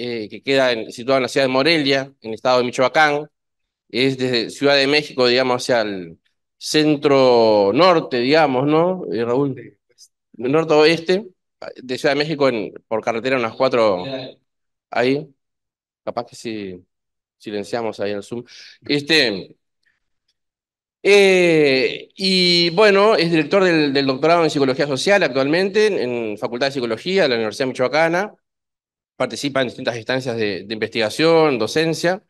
Eh, que queda en, situado en la ciudad de Morelia, en el estado de Michoacán. Es desde Ciudad de México, digamos, hacia el centro norte, digamos, ¿no, eh, Raúl? Pues. Norte oeste, de Ciudad de México por carretera unas cuatro ahí. Capaz que si silenciamos ahí el Zoom. Este, eh, y bueno, es director del, del, doctorado en psicología social actualmente en Facultad de Psicología de la Universidad Michoacana participa en distintas instancias de, investigación, docencia.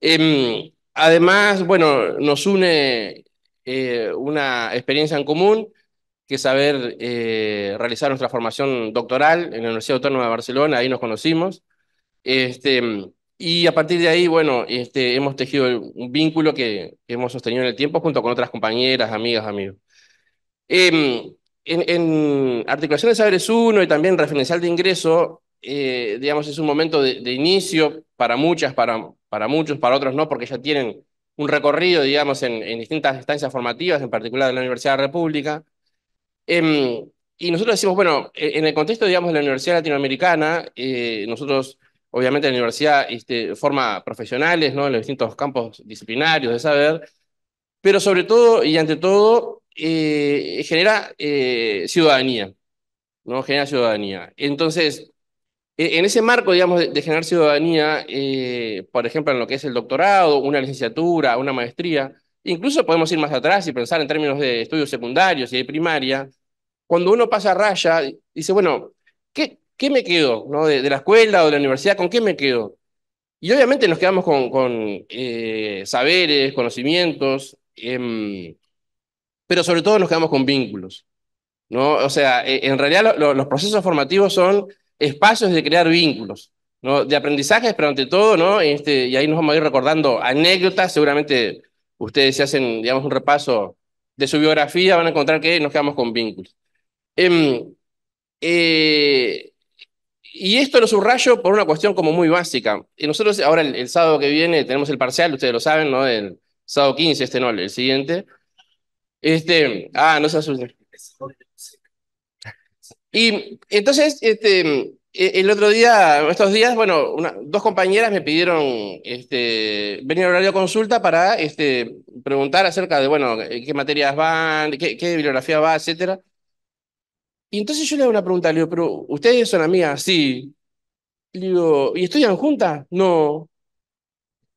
Em, además, bueno, nos une eh, una experiencia en común, que es saber eh, realizar nuestra formación doctoral en la Universidad Autónoma de Barcelona, ahí nos conocimos. Este, y a partir de ahí, bueno, este, hemos tejido un vínculo que hemos sostenido en el tiempo junto con otras compañeras, amigas, amigos. Em, en, en, Articulación de Saberes 1 y también Referencial de Ingreso, eh, digamos, es un momento de, inicio para muchas, para, para muchos, para otros no, porque ya tienen un recorrido, digamos, en, distintas instancias formativas, en particular en la Universidad de la República. Em, y nosotros decimos, bueno, e, en el contexto, digamos, de la Universidad Latinoamericana, eh, nosotros, obviamente, la universidad este, forma profesionales, ¿no? En los distintos campos disciplinarios de saber, pero sobre todo y ante todo, eh, genera ciudadanía, ¿no? Genera ciudadanía. Entonces, e-, en ese marco, digamos, de, generar ciudadanía, eh, por ejemplo, en lo que es el doctorado, una licenciatura, una maestría, incluso podemos ir más atrás y pensar en términos de estudios secundarios y de primaria, cuando uno pasa a raya, dice, bueno, ¿qué, me quedo de, la escuela o de la universidad? ¿Con qué me quedo? Y obviamente nos quedamos con, eh, saberes, conocimientos, em, pero sobre todo nos quedamos con vínculos. ¿no? O sea, e-, en realidad los procesos formativos son espacios de crear vínculos, ¿no? de aprendizajes, pero ante todo, ¿no? Este, y ahí nos vamos a ir recordando anécdotas, seguramente ustedes si hacen, digamos, un repaso de su biografía van a encontrar que nos quedamos con vínculos. Em, eh, y esto lo subrayo por una cuestión como muy básica. Y nosotros ahora el, sábado que viene tenemos el parcial, ustedes lo saben, ¿no? El sábado 15, este no, el siguiente. Este, ah, no se asusten. Y entonces, este, e-, el otro día, estos días, bueno, dos compañeras me pidieron este, venir a horario consulta para este, preguntar acerca de, bueno, eh, qué materias van, qué, bibliografía va, etcétera. Y entonces yo le hago una pregunta, le digo, pero ustedes son amigas, sí. Le digo, ¿y estudian juntas? No.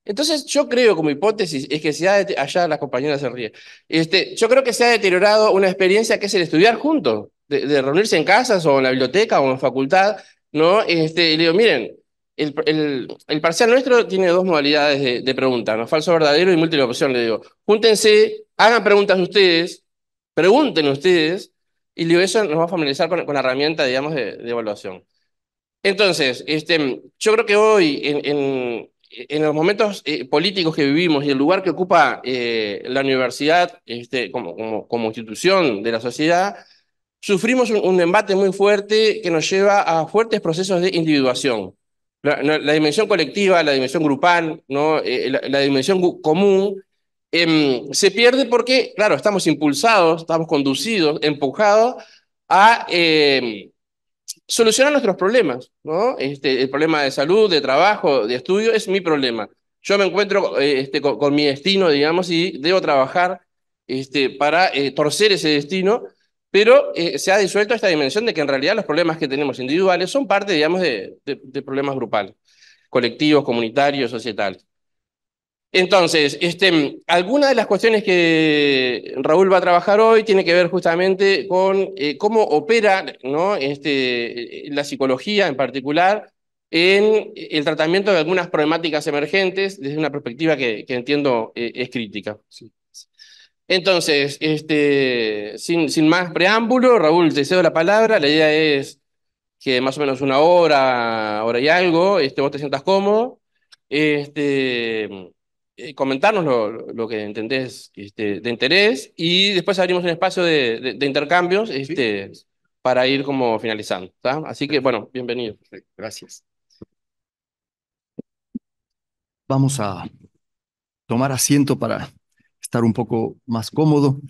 Entonces yo creo como hipótesis, es que se ha, allá las compañeras se ríen, este, yo creo que se ha deteriorado una experiencia que es el estudiar juntos de, reunirse en casas o en la biblioteca o en la facultad, ¿no? Este, y le digo, miren, el, parcial nuestro tiene dos modalidades de, de preguntas, ¿no? Falso, verdadero y múltiple opción, le digo. Júntense, hagan preguntas ustedes, pregunten ustedes, y le digo, eso nos va a familiarizar con, la herramienta, digamos, de, evaluación. Entonces, este, yo creo que hoy, en, los momentos eh, políticos que vivimos y el lugar que ocupa eh, la universidad este, como, como, como institución de la sociedad, sufrimos un, embate muy fuerte que nos lleva a fuertes procesos de individuación. La, dimensión colectiva, la dimensión grupal, ¿no? Eh, eh, la, dimensión común em, se pierde porque, claro, estamos impulsados, estamos conducidos, empujados a em, solucionar nuestros problemas. ¿no? Este, el problema de salud, de trabajo, de estudio es mi problema. Yo me encuentro eh, este, con, con, mi destino, digamos, y debo trabajar este, para torcer ese destino pero eh, se ha disuelto esta dimensión de que en realidad los problemas que tenemos individuales son parte, digamos, de, problemas grupales, colectivos, comunitarios, societales. Entonces, este, alguna de las cuestiones que Raúl va a trabajar hoy tiene que ver justamente con eh, cómo opera este, la psicología en particular en el tratamiento de algunas problemáticas emergentes desde una perspectiva que, entiendo eh, es crítica. Entonces, este, sin, sin más preámbulo, Raúl, te cedo la palabra. La idea es que más o menos una hora, hora y algo, este, vos te sientas cómodo. Este, eh, comentarnos lo, que entendés este, de interés y después abrimos un espacio de, intercambios este, para ir como finalizando. Así que, bueno, bienvenido. Gracias. Vamos a tomar asiento para estar un poco más cómodo.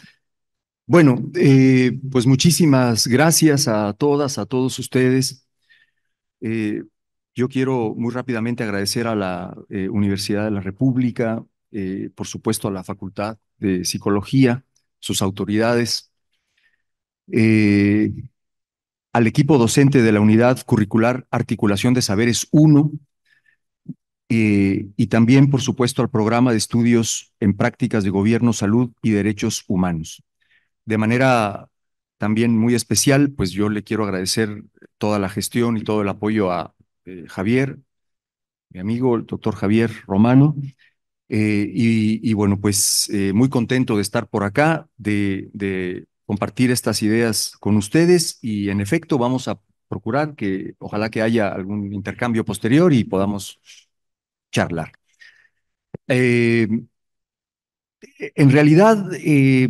Bueno, eh, pues muchísimas gracias a todas, a todos ustedes. Eh, yo quiero muy rápidamente agradecer a la eh, Universidad de la República, por supuesto a la Facultad de Psicología, sus autoridades, al equipo docente de la Unidad Curricular Articulación de Saberes 1, eh, y también, por supuesto, al programa de estudios en prácticas de gobierno, salud y derechos humanos. De manera también muy especial, pues yo le quiero agradecer toda la gestión y todo el apoyo a eh, Javier, mi amigo, el doctor Javier Romano. Eh, y, bueno, pues muy contento de estar por acá, de, de, compartir estas ideas con ustedes y en efecto vamos a procurar que ojalá que haya algún intercambio posterior y podamos charlar. Eh, en realidad, eh,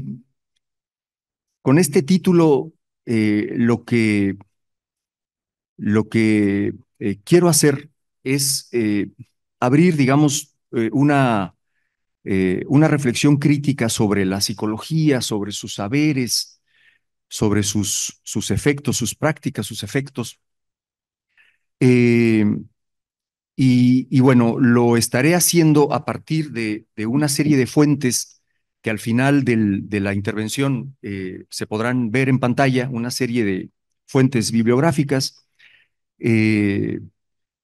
con este título, eh, lo que, lo que quiero hacer es abrir, digamos, una, una reflexión crítica sobre la psicología, sobre sus saberes, sobre sus, sus efectos, sus prácticas, sus efectos. Y, bueno, lo estaré haciendo a partir de, una serie de fuentes que al final de la intervención eh, se podrán ver en pantalla, una serie de fuentes bibliográficas, eh,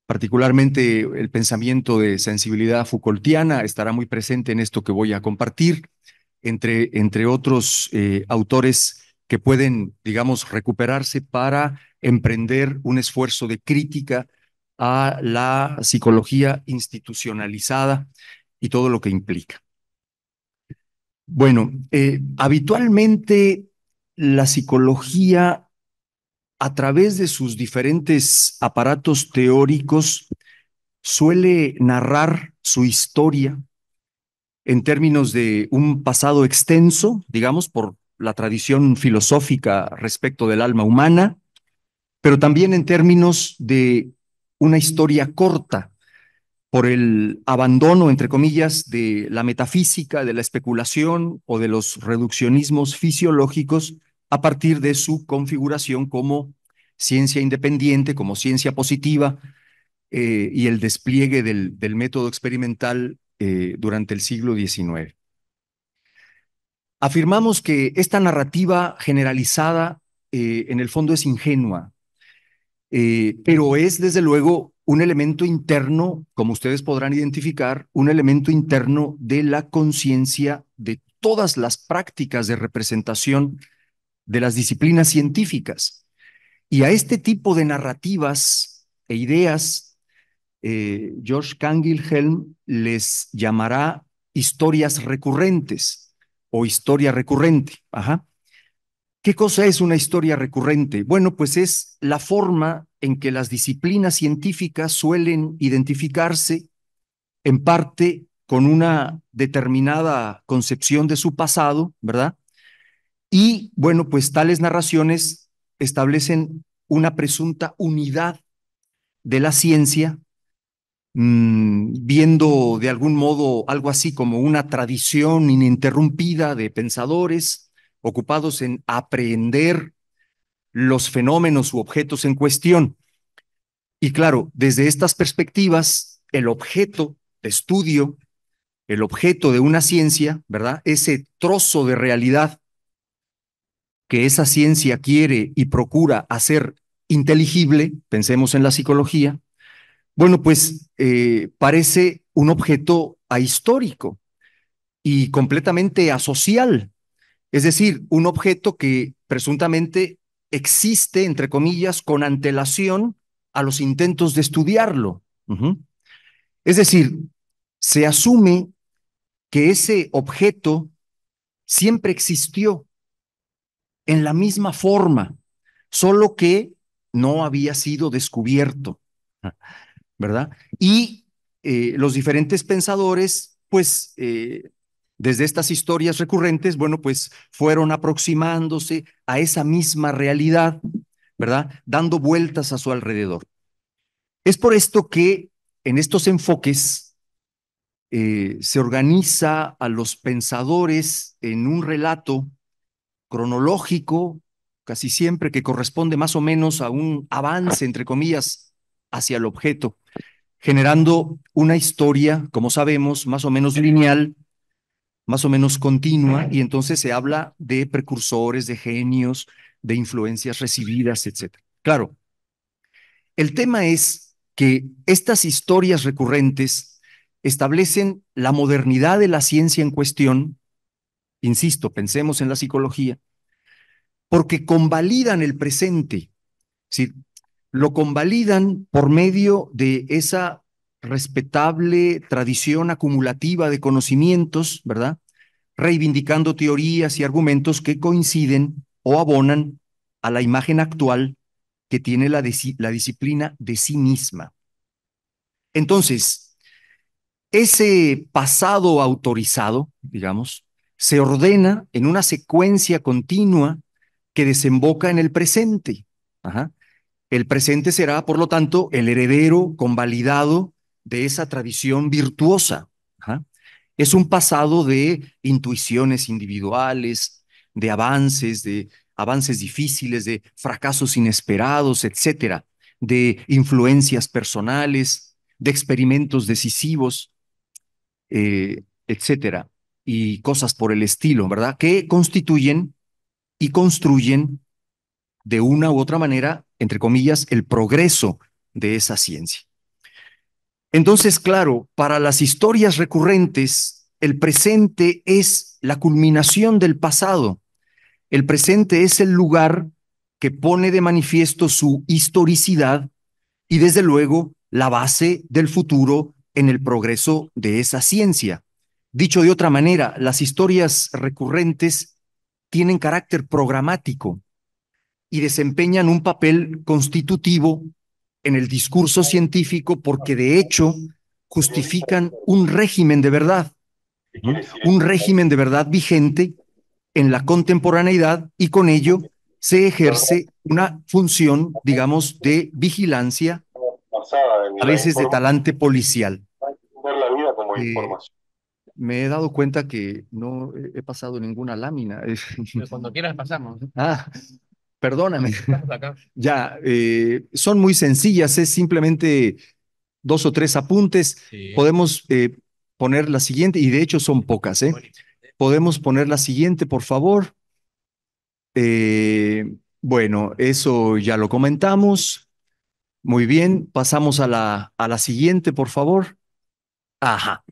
particularmente el pensamiento de sensibilidad Foucaultiana estará muy presente en esto que voy a compartir, entre, entre otros eh, autores que pueden, digamos, recuperarse para emprender un esfuerzo de crítica a la psicología institucionalizada y todo lo que implica. Bueno, eh, habitualmente la psicología, a través de sus diferentes aparatos teóricos, suele narrar su historia en términos de un pasado extenso, digamos, por la tradición filosófica respecto del alma humana, pero también en términos de una historia corta por el abandono, entre comillas, de la metafísica, de la especulación o de los reduccionismos fisiológicos a partir de su configuración como ciencia independiente, como ciencia positiva eh, y el despliegue del, método experimental eh, durante el siglo XIX. Afirmamos que esta narrativa generalizada eh, en el fondo es ingenua, eh, pero es desde luego un elemento interno, como ustedes podrán identificar, un elemento interno de la conciencia de todas las prácticas de representación de las disciplinas científicas. Y a este tipo de narrativas e ideas, eh, George Kangilhelm les llamará historias recurrentes o historia recurrente. Ajá. ¿Qué cosa es una historia recurrente? Bueno, pues es la forma en que las disciplinas científicas suelen identificarse en parte con una determinada concepción de su pasado, ¿verdad? Y bueno, pues tales narraciones establecen una presunta unidad de la ciencia, mm, viendo de algún modo algo así como una tradición ininterrumpida de pensadores ocupados en aprender los fenómenos u objetos en cuestión. Y claro, desde estas perspectivas, el objeto de estudio, el objeto de una ciencia, ¿verdad? Ese trozo de realidad que esa ciencia quiere y procura hacer inteligible, pensemos en la psicología, bueno, pues eh, parece un objeto ahistórico y completamente asocial, es decir, un objeto que presuntamente existe, entre comillas, con antelación a los intentos de estudiarlo. Es decir, se asume que ese objeto siempre existió en la misma forma, solo que no había sido descubierto, ¿verdad? Y eh, los diferentes pensadores, pues, eh, desde estas historias recurrentes, bueno, pues fueron aproximándose a esa misma realidad, ¿verdad? Dando vueltas a su alrededor. Es por esto que en estos enfoques eh, se organiza a los pensadores en un relato cronológico, casi siempre que corresponde más o menos a un avance, entre comillas, hacia el objeto, generando una historia, como sabemos, más o menos lineal, más o menos continua y entonces se habla de precursores, de genios, de influencias recibidas, etc. Claro, el tema es que estas historias recurrentes establecen la modernidad de la ciencia en cuestión, insisto, pensemos en la psicología, porque convalidan el presente, lo convalidan por medio de esa respetable tradición acumulativa de conocimientos, ¿verdad? Reivindicando teorías y argumentos que coinciden o abonan a la imagen actual que tiene la, disciplina de sí misma. Entonces, ese pasado autorizado, digamos, se ordena en una secuencia continua que desemboca en el presente. El presente será, por lo tanto, el heredero convalidado de esa tradición virtuosa. Es un pasado de intuiciones individuales, de avances, de avances difíciles, de fracasos inesperados, etcétera, de influencias personales, de experimentos decisivos, eh, etcétera, y cosas por el estilo, ¿verdad? Que constituyen y construyen de una u otra manera, entre comillas, el progreso de esa ciencia. Entonces, claro, para las historias recurrentes, el presente es la culminación del pasado. El presente es el lugar que pone de manifiesto su historicidad y desde luego la base del futuro en el progreso de esa ciencia. Dicho de otra manera, las historias recurrentes tienen carácter programático y desempeñan un papel constitutivo en el discurso científico porque de hecho justifican un régimen de verdad, un régimen de verdad vigente en la contemporaneidad y con ello se ejerce una función, digamos, de vigilancia, a veces de talante policial. Eh, me he dado cuenta que no he pasado ninguna lámina. cuando quieras pasamos. Ah, perdóname. ya, eh, son muy sencillas, es simplemente dos o tres apuntes. Podemos eh, poner la siguiente, y de hecho son pocas, ¿eh? Podemos poner la siguiente, por favor. Eh, bueno, eso ya lo comentamos. Muy bien, pasamos a la, a la siguiente, por favor. Ajá.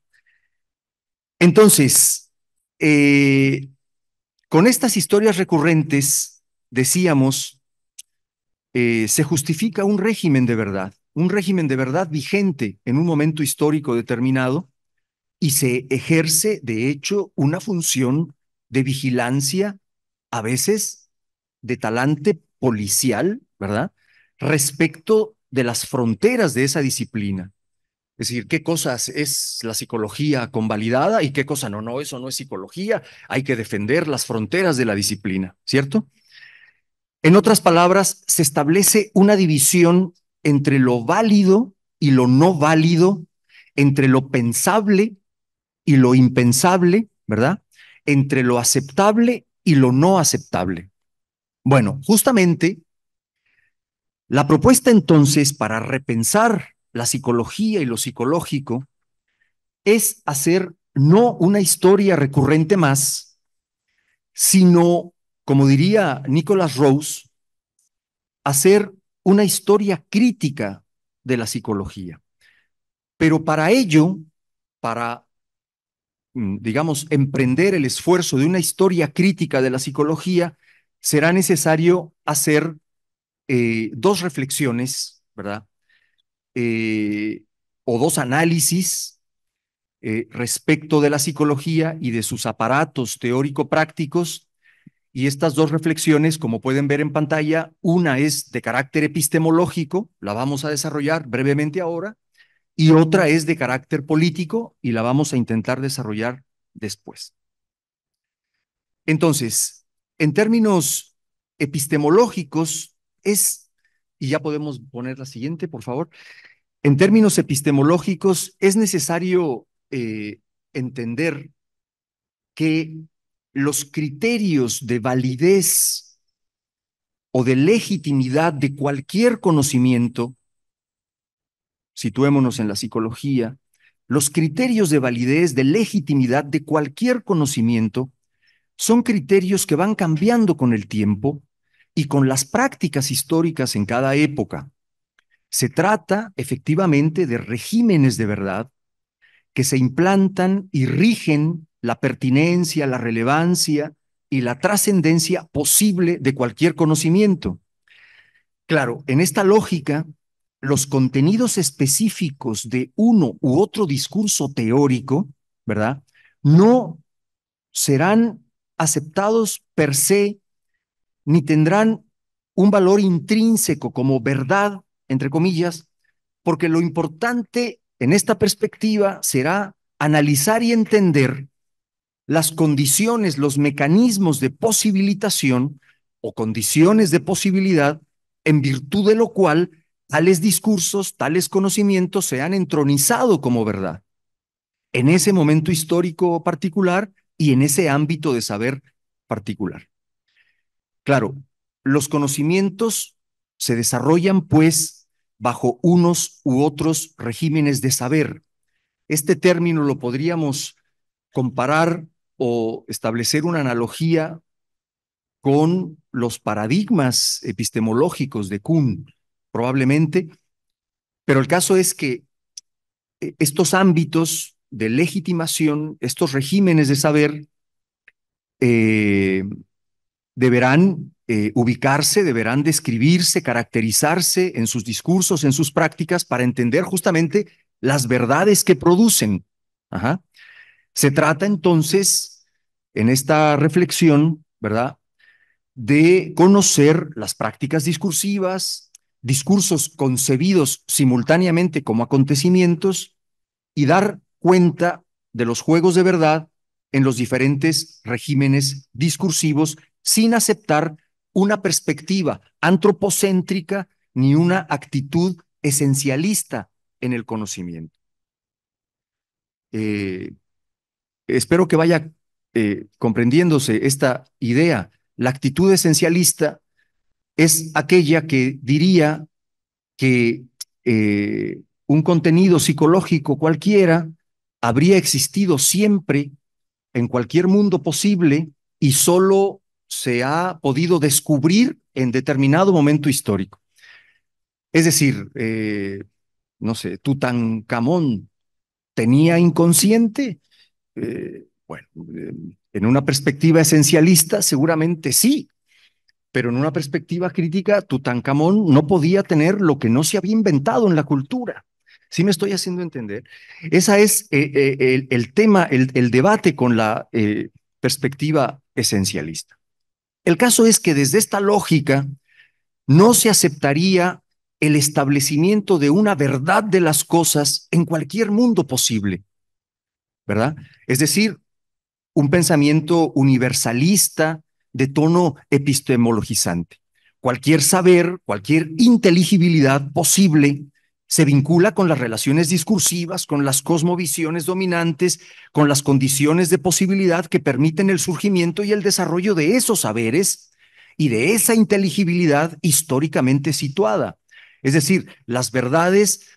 Entonces, con estas historias recurrentes, decíamos, eh, se justifica un régimen de verdad, un régimen de verdad vigente en un momento histórico determinado y se ejerce, de hecho, una función de vigilancia, a veces de talante policial, ¿verdad? Respecto de las fronteras de esa disciplina. Es decir, qué cosas es la psicología convalidada y qué cosa no, no, eso no es psicología, hay que defender las fronteras de la disciplina, ¿cierto? En otras palabras, se establece una división entre lo válido y lo no válido, entre lo pensable y lo impensable, ¿verdad? Entre lo aceptable y lo no aceptable. Bueno, justamente la propuesta entonces para repensar la psicología y lo psicológico es hacer no una historia recurrente más, sino como diría Nicholas Rose, hacer una historia crítica de la psicología. Pero para ello, para, mm, digamos, emprender el esfuerzo de una historia crítica de la psicología, será necesario hacer eh, dos reflexiones, ¿verdad? Eh, o dos análisis eh, respecto de la psicología y de sus aparatos teórico-prácticos y estas dos reflexiones, como pueden ver en pantalla, una es de carácter epistemológico, la vamos a desarrollar brevemente ahora, y otra es de carácter político y la vamos a intentar desarrollar después. Entonces, en términos epistemológicos, es, y ya podemos poner la siguiente, por favor, en términos epistemológicos es necesario eh, entender que los criterios de validez o de legitimidad de cualquier conocimiento, situémonos en la psicología, los criterios de validez, de legitimidad de cualquier conocimiento son criterios que van cambiando con el tiempo y con las prácticas históricas en cada época. Se trata efectivamente de regímenes de verdad que se implantan y rigen la pertinencia, la relevancia y la trascendencia posible de cualquier conocimiento. Claro, en esta lógica, los contenidos específicos de uno u otro discurso teórico, ¿verdad? No serán aceptados per se, ni tendrán un valor intrínseco como verdad, entre comillas, porque lo importante en esta perspectiva será analizar y entender las condiciones, los mecanismos de posibilitación o condiciones de posibilidad en virtud de lo cual tales discursos, tales conocimientos se han entronizado como verdad. En ese momento histórico particular y en ese ámbito de saber particular. Claro, los conocimientos se desarrollan pues bajo unos u otros regímenes de saber. Este término lo podríamos comparar o establecer una analogía con los paradigmas epistemológicos de Kuhn, probablemente, pero el caso es que eh, estos ámbitos de legitimación, estos regímenes de saber, eh, deberán eh, ubicarse, deberán describirse, caracterizarse en sus discursos, en sus prácticas, para entender justamente las verdades que producen. Se trata entonces en esta reflexión, ¿verdad? De conocer las prácticas discursivas, discursos concebidos simultáneamente como acontecimientos y dar cuenta de los juegos de verdad en los diferentes regímenes discursivos sin aceptar una perspectiva antropocéntrica ni una actitud esencialista en el conocimiento. Eh, espero que vaya eh, comprendiéndose esta idea, la actitud esencialista es aquella que diría que eh, un contenido psicológico cualquiera habría existido siempre en cualquier mundo posible y solo se ha podido descubrir en determinado momento histórico. Es decir, eh, no sé, Tutankamón tenía inconsciente bueno, eh, en una perspectiva esencialista seguramente sí, pero en una perspectiva crítica, Tutankamón no podía tener lo que no se había inventado en la cultura. ¿Sí me estoy haciendo entender? Ese es eh, eh, el, tema, el, debate con la perspectiva esencialista. El caso es que desde esta lógica no se aceptaría el establecimiento de una verdad de las cosas en cualquier mundo posible, ¿verdad? Es decir, un pensamiento universalista de tono epistemologizante. Cualquier saber, cualquier inteligibilidad posible se vincula con las relaciones discursivas, con las cosmovisiones dominantes, con las condiciones de posibilidad que permiten el surgimiento y el desarrollo de esos saberes y de esa inteligibilidad históricamente situada. Es decir, las verdades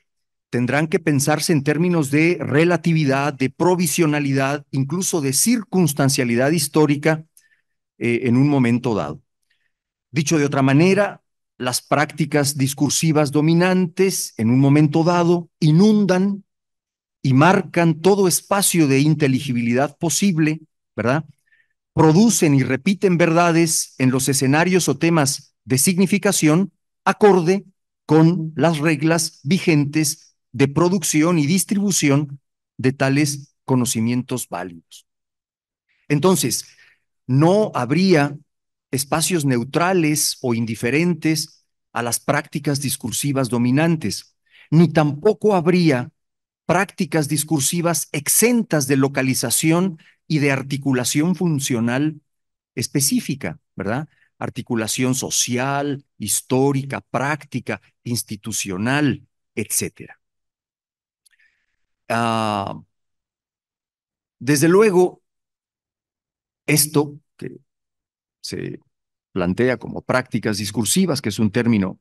tendrán que pensarse en términos de relatividad, de provisionalidad, incluso de circunstancialidad histórica eh, en un momento dado. Dicho de otra manera, las prácticas discursivas dominantes en un momento dado inundan y marcan todo espacio de inteligibilidad posible, ¿verdad? Producen y repiten verdades en los escenarios o temas de significación acorde con las reglas vigentes de producción y distribución de tales conocimientos válidos. Entonces, no habría espacios neutrales o indiferentes a las prácticas discursivas dominantes, ni tampoco habría prácticas discursivas exentas de localización y de articulación funcional específica, ¿verdad? Articulación social, histórica, práctica, institucional, etcétera. Ah, desde luego, esto que se plantea como prácticas discursivas, que es un término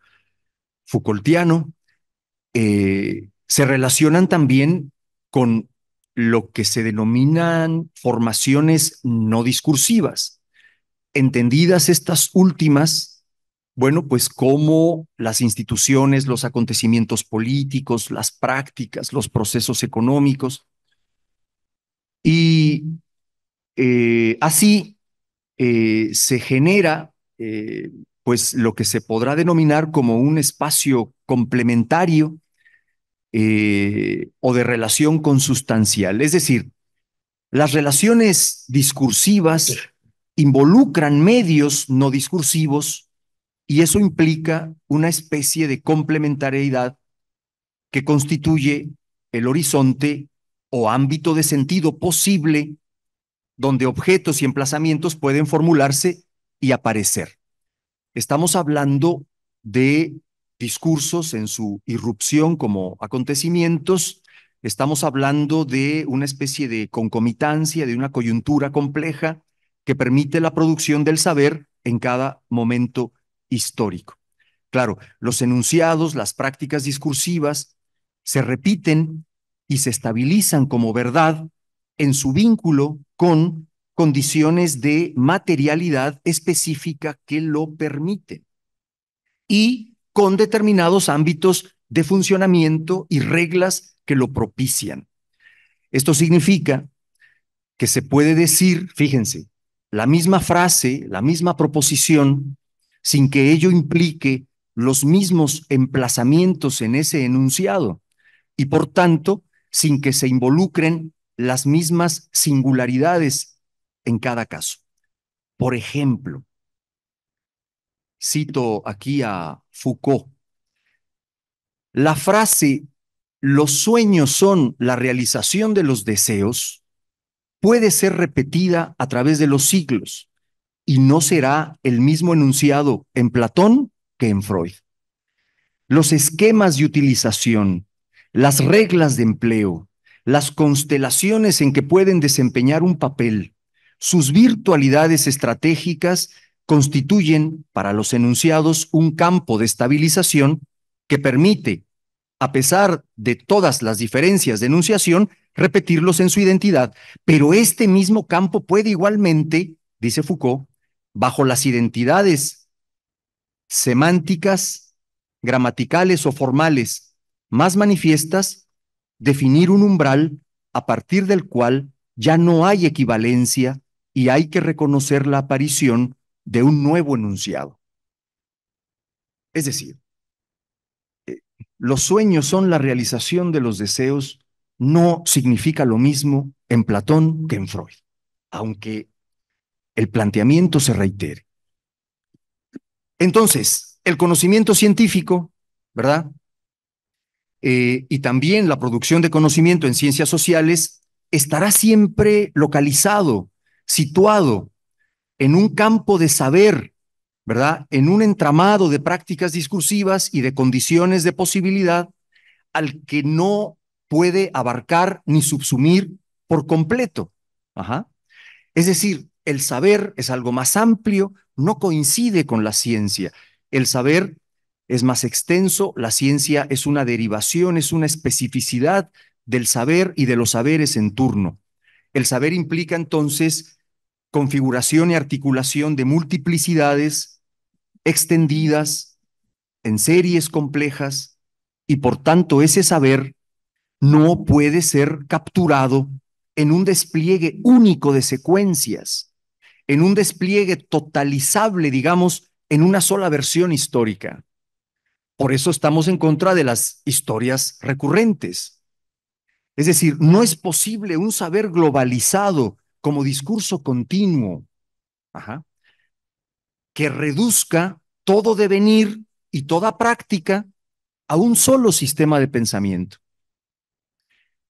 Foucaultiano, eh, se relacionan también con lo que se denominan formaciones no discursivas. Entendidas estas últimas bueno, pues como las instituciones, los acontecimientos políticos, las prácticas, los procesos económicos. Y eh, así eh, se genera eh, pues lo que se podrá denominar como un espacio complementario o de relación consustancial. Es decir, las relaciones discursivas involucran medios no discursivos y eso implica una especie de complementariedad que constituye el horizonte o ámbito de sentido posible donde objetos y emplazamientos pueden formularse y aparecer. Estamos hablando de discursos en su irrupción como acontecimientos, estamos hablando de una especie de concomitancia, de una coyuntura compleja que permite la producción del saber en cada momento histórico. Claro, los enunciados, las prácticas discursivas, se repiten y se estabilizan como verdad en su vínculo con condiciones de materialidad específica que lo permiten y con determinados ámbitos de funcionamiento y reglas que lo propician. Esto significa que se puede decir, fíjense, la misma frase, la misma proposición sin que ello implique los mismos emplazamientos en ese enunciado y por tanto sin que se involucren las mismas singularidades en cada caso. Por ejemplo, cito aquí a Foucault, la frase los sueños son la realización de los deseos puede ser repetida a través de los siglos y no será el mismo enunciado en Platón que en Freud. Los esquemas de utilización, las reglas de empleo, las constelaciones en que pueden desempeñar un papel, sus virtualidades estratégicas constituyen para los enunciados un campo de estabilización que permite, a pesar de todas las diferencias de enunciación, repetirlos en su identidad. Pero este mismo campo puede igualmente, dice Foucault, bajo las identidades semánticas, gramaticales o formales más manifiestas, definir un umbral a partir del cual ya no hay equivalencia y hay que reconocer la aparición de un nuevo enunciado. Es decir, eh, los sueños son la realización de los deseos, no significa lo mismo en Platón que en Freud, aunque el planteamiento se reitere. Entonces, el conocimiento científico, ¿verdad? Eh, y también la producción de conocimiento en ciencias sociales estará siempre localizado, situado en un campo de saber, ¿verdad? En un entramado de prácticas discursivas y de condiciones de posibilidad al que no puede abarcar ni subsumir por completo. Ajá. Es decir, el saber es algo más amplio, no coincide con la ciencia. El saber es más extenso, la ciencia es una derivación, es una especificidad del saber y de los saberes en turno. El saber implica entonces configuración y articulación de multiplicidades extendidas en series complejas y por tanto ese saber no puede ser capturado en un despliegue único de secuencias en un despliegue totalizable, digamos, en una sola versión histórica. Por eso estamos en contra de las historias recurrentes. Es decir, no es posible un saber globalizado como discurso continuo que reduzca todo devenir y toda práctica a un solo sistema de pensamiento.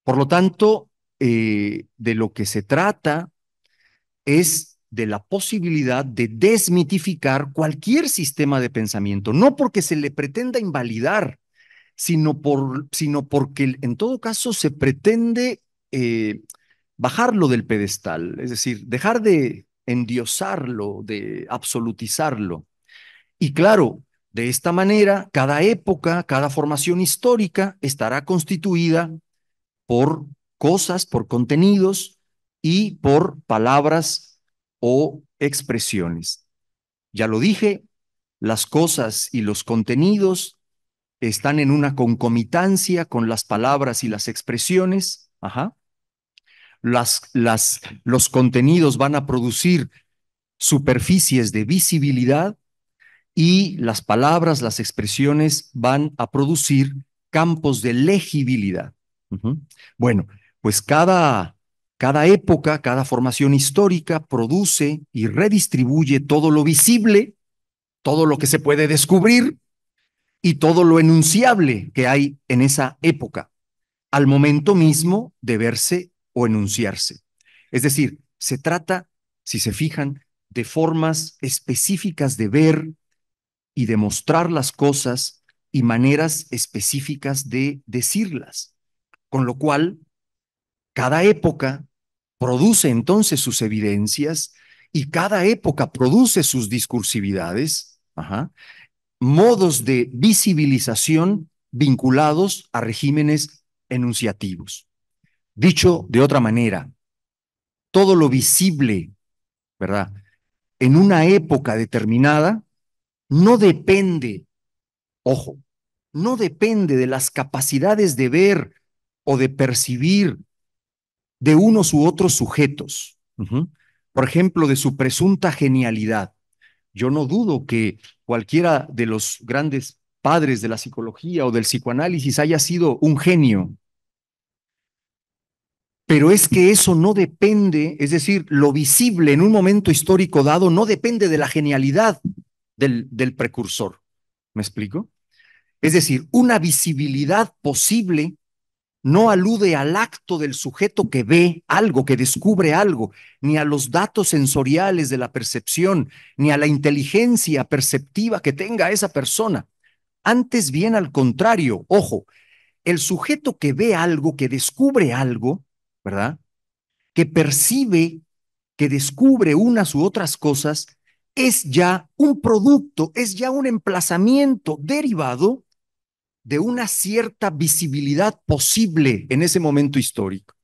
Por lo tanto, eh, de lo que se trata es de la posibilidad de desmitificar cualquier sistema de pensamiento, no porque se le pretenda invalidar, sino, por, sino porque en todo caso se pretende eh, bajarlo del pedestal, es decir, dejar de endiosarlo, de absolutizarlo. Y claro, de esta manera, cada época, cada formación histórica estará constituida por cosas, por contenidos y por palabras o expresiones. Ya lo dije, las cosas y los contenidos están en una concomitancia con las palabras y las expresiones. Ajá. Las, las, los contenidos van a producir superficies de visibilidad y las palabras, las expresiones van a producir campos de legibilidad. Bueno, pues cada cada época, cada formación histórica produce y redistribuye todo lo visible, todo lo que se puede descubrir y todo lo enunciable que hay en esa época, al momento mismo de verse o enunciarse. Es decir, se trata, si se fijan, de formas específicas de ver y de mostrar las cosas y maneras específicas de decirlas, con lo cual cada época produce entonces sus evidencias y cada época produce sus discursividades, modos de visibilización vinculados a regímenes enunciativos. Dicho de otra manera, todo lo visible, ¿verdad? En una época determinada, no depende, ojo, no depende de las capacidades de ver o de percibir de unos u otros sujetos, por ejemplo, de su presunta genialidad. Yo no dudo que cualquiera de los grandes padres de la psicología o del psicoanálisis haya sido un genio. Pero es que eso no depende, es decir, lo visible en un momento histórico dado no depende de la genialidad del, del precursor. ¿Me explico? Es decir, una visibilidad posible no alude al acto del sujeto que ve algo, que descubre algo, ni a los datos sensoriales de la percepción, ni a la inteligencia perceptiva que tenga esa persona. Antes bien al contrario, ojo, el sujeto que ve algo, que descubre algo, ¿verdad? Que percibe, que descubre unas u otras cosas, es ya un producto, es ya un emplazamiento derivado de una cierta visibilidad posible en ese momento histórico,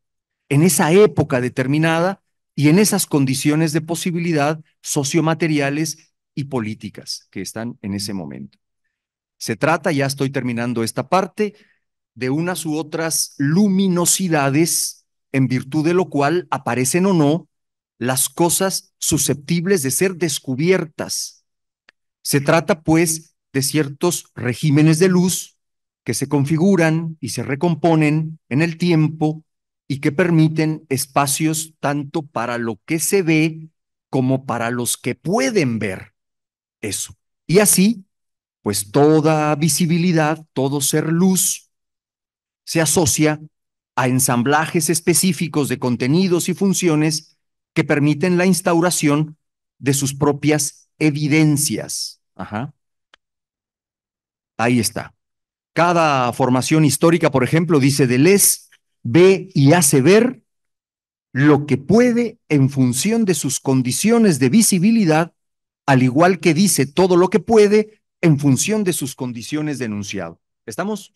en esa época determinada y en esas condiciones de posibilidad sociomateriales y políticas que están en ese momento. Se trata, ya estoy terminando esta parte, de unas u otras luminosidades en virtud de lo cual aparecen o no las cosas susceptibles de ser descubiertas. Se trata, pues, de ciertos regímenes de luz que se configuran y se recomponen en el tiempo y que permiten espacios tanto para lo que se ve como para los que pueden ver eso. Y así, pues toda visibilidad, todo ser luz, se asocia a ensamblajes específicos de contenidos y funciones que permiten la instauración de sus propias evidencias. Ajá. Ahí está. Cada formación histórica, por ejemplo, dice Deleuze, ve y hace ver lo que puede en función de sus condiciones de visibilidad, al igual que dice todo lo que puede en función de sus condiciones de enunciado. ¿Estamos?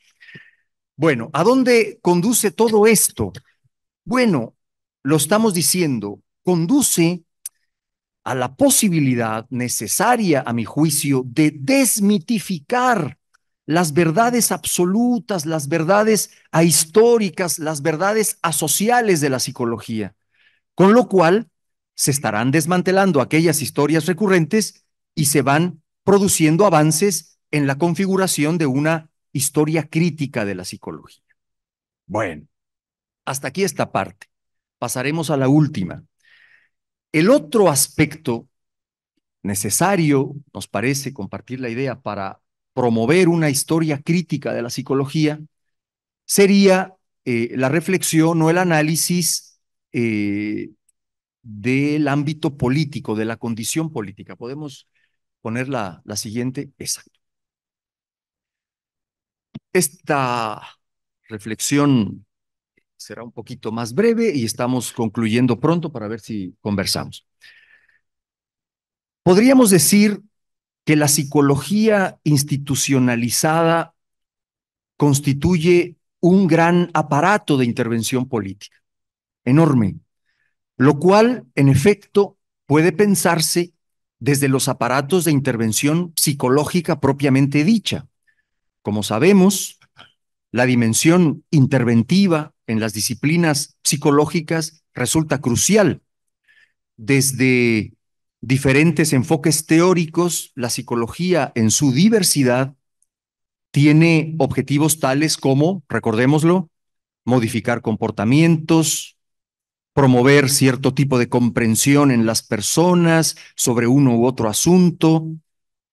Bueno, ¿a dónde conduce todo esto? Bueno, lo estamos diciendo, conduce a la posibilidad necesaria, a mi juicio, de desmitificar las verdades absolutas, las verdades ahistóricas, las verdades asociales de la psicología, con lo cual se estarán desmantelando aquellas historias recurrentes y se van produciendo avances en la configuración de una historia crítica de la psicología. Bueno, hasta aquí esta parte. Pasaremos a la última. El otro aspecto necesario, nos parece compartir la idea para promover una historia crítica de la psicología sería eh, la reflexión o el análisis eh, del ámbito político, de la condición política. Podemos poner la, la siguiente, exacto. Esta reflexión será un poquito más breve y estamos concluyendo pronto para ver si conversamos. Podríamos decir que la psicología institucionalizada constituye un gran aparato de intervención política, enorme, lo cual, en efecto, puede pensarse desde los aparatos de intervención psicológica propiamente dicha. Como sabemos, la dimensión interventiva en las disciplinas psicológicas resulta crucial. Desde diferentes enfoques teóricos, la psicología en su diversidad tiene objetivos tales como, recordémoslo, modificar comportamientos, promover cierto tipo de comprensión en las personas sobre uno u otro asunto,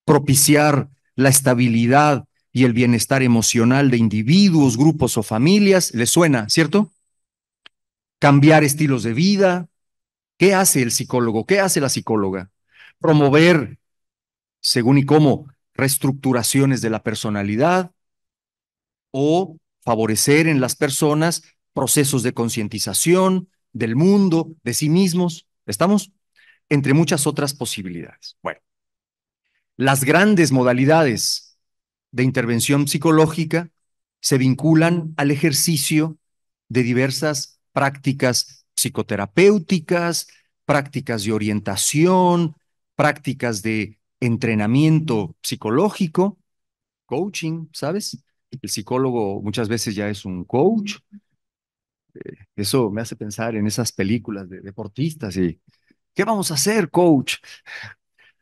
propiciar la estabilidad y el bienestar emocional de individuos, grupos o familias. ¿Les suena, cierto? Cambiar estilos de vida, ¿Qué hace el psicólogo? ¿Qué hace la psicóloga? Promover, según y cómo, reestructuraciones de la personalidad o favorecer en las personas procesos de concientización del mundo, de sí mismos. ¿Estamos? Entre muchas otras posibilidades. Bueno, las grandes modalidades de intervención psicológica se vinculan al ejercicio de diversas prácticas psicoterapéuticas, prácticas de orientación, prácticas de entrenamiento psicológico, coaching, ¿sabes? El psicólogo muchas veces ya es un coach. Eh, eso me hace pensar en esas películas de deportistas y, ¿qué vamos a hacer, coach?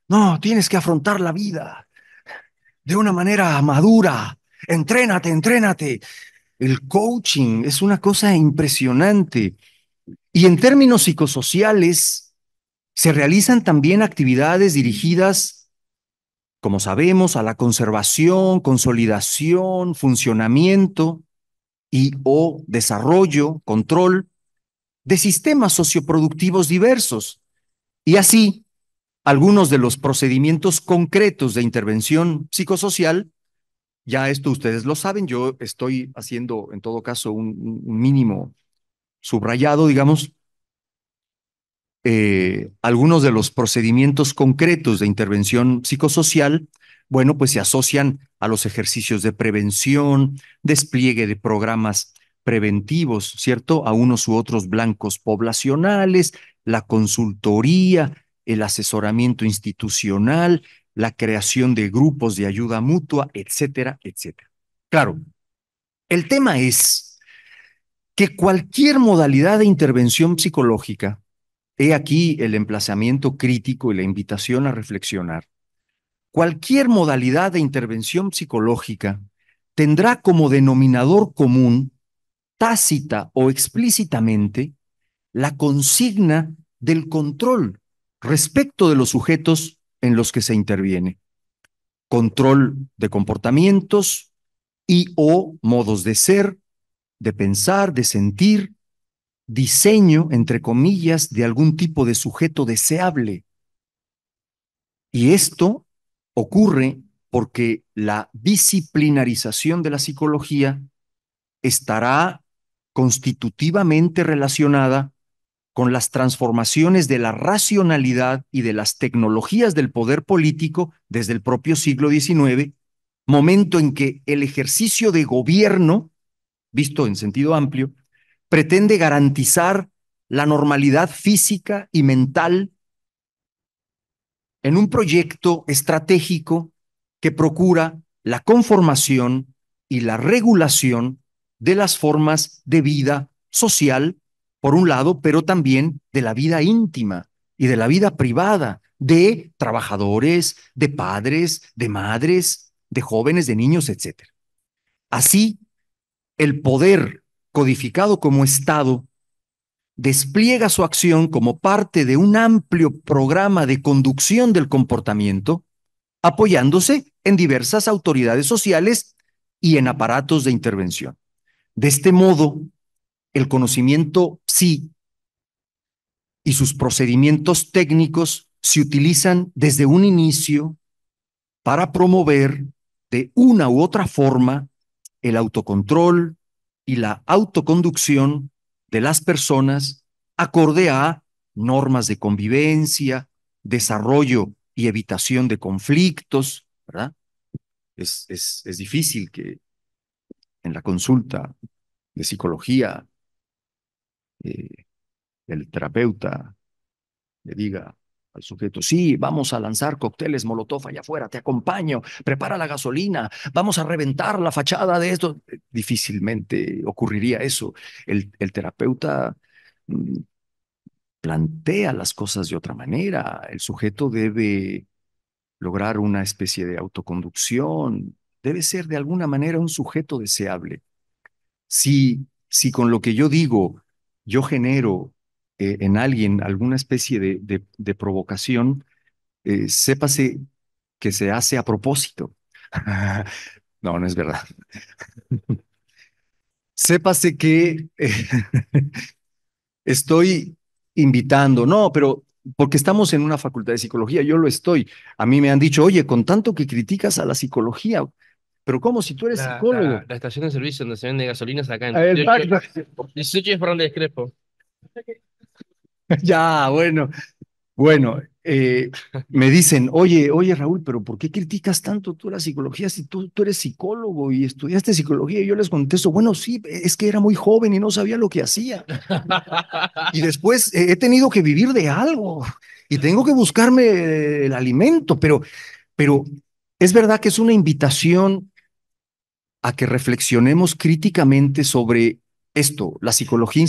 No, tienes que afrontar la vida de una manera madura. Entrénate, entrénate. El coaching es una cosa impresionante. Y en términos psicosociales, se realizan también actividades dirigidas, como sabemos, a la conservación, consolidación, funcionamiento y o desarrollo, control de sistemas socioproductivos diversos. Y así, algunos de los procedimientos concretos de intervención psicosocial, ya esto ustedes lo saben, yo estoy haciendo en todo caso un, un mínimo subrayado, digamos, eh, algunos de los procedimientos concretos de intervención psicosocial, bueno, pues se asocian a los ejercicios de prevención, despliegue de programas preventivos, ¿cierto? A unos u otros blancos poblacionales, la consultoría, el asesoramiento institucional, la creación de grupos de ayuda mutua, etcétera, etcétera. Claro, el tema es, que cualquier modalidad de intervención psicológica, he aquí el emplazamiento crítico y la invitación a reflexionar, cualquier modalidad de intervención psicológica tendrá como denominador común, tácita o explícitamente, la consigna del control respecto de los sujetos en los que se interviene. Control de comportamientos y o modos de ser, de pensar, de sentir, diseño, entre comillas, de algún tipo de sujeto deseable. Y esto ocurre porque la disciplinarización de la psicología estará constitutivamente relacionada con las transformaciones de la racionalidad y de las tecnologías del poder político desde el propio siglo XIX, momento en que el ejercicio de gobierno visto en sentido amplio, pretende garantizar la normalidad física y mental en un proyecto estratégico que procura la conformación y la regulación de las formas de vida social, por un lado, pero también de la vida íntima y de la vida privada de trabajadores, de padres, de madres, de jóvenes, de niños, etc. Así el poder codificado como Estado despliega su acción como parte de un amplio programa de conducción del comportamiento, apoyándose en diversas autoridades sociales y en aparatos de intervención. De este modo, el conocimiento sí y sus procedimientos técnicos se utilizan desde un inicio para promover de una u otra forma el autocontrol y la autoconducción de las personas acorde a normas de convivencia, desarrollo y evitación de conflictos, ¿verdad? Es, difícil que en la consulta de psicología eh, el terapeuta le diga al sujeto. Sí, vamos a lanzar cócteles Molotov allá afuera, te acompaño, prepara la gasolina, vamos a reventar la fachada de esto. Eh, difícilmente ocurriría eso. El, el terapeuta mm, plantea las cosas de otra manera. El sujeto debe lograr una especie de autoconducción, debe ser de alguna manera un sujeto deseable. Si, si con lo que yo digo yo genero eh, en alguien alguna especie de, provocación, eh, sépase que se hace a propósito. no, no es verdad. sépase que eh, estoy invitando, no, pero porque estamos en una facultad de psicología, yo lo estoy. A mí me han dicho, oye, con tanto que criticas a la psicología, pero ¿cómo si tú eres psicólogo? La, estación de servicio donde se vende gasolinas acá en... Ah, el Yo, es ya, bueno. Bueno, eh, me dicen, oye, oye Raúl, pero ¿por qué criticas tanto tú la psicología si tú, tú eres psicólogo y estudiaste psicología? Y yo les contesto, bueno, sí, es que era muy joven y no sabía lo que hacía. y después he tenido que vivir de algo y tengo que buscarme el alimento, pero, pero es verdad que es una invitación a que reflexionemos críticamente sobre esto, la psicología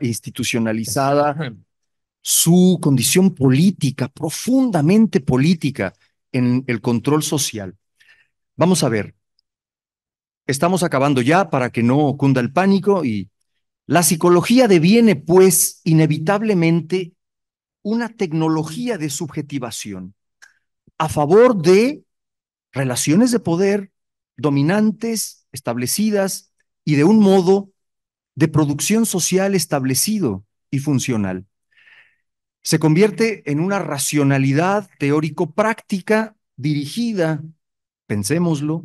institucionalizada, su condición política, profundamente política en el control social. Vamos a ver, estamos acabando ya para que no cunda el pánico y la psicología deviene pues inevitablemente una tecnología de subjetivación a favor de relaciones de poder dominantes, establecidas y de un modo de producción social establecido y funcional. Se convierte en una racionalidad teórico-práctica dirigida, pensémoslo,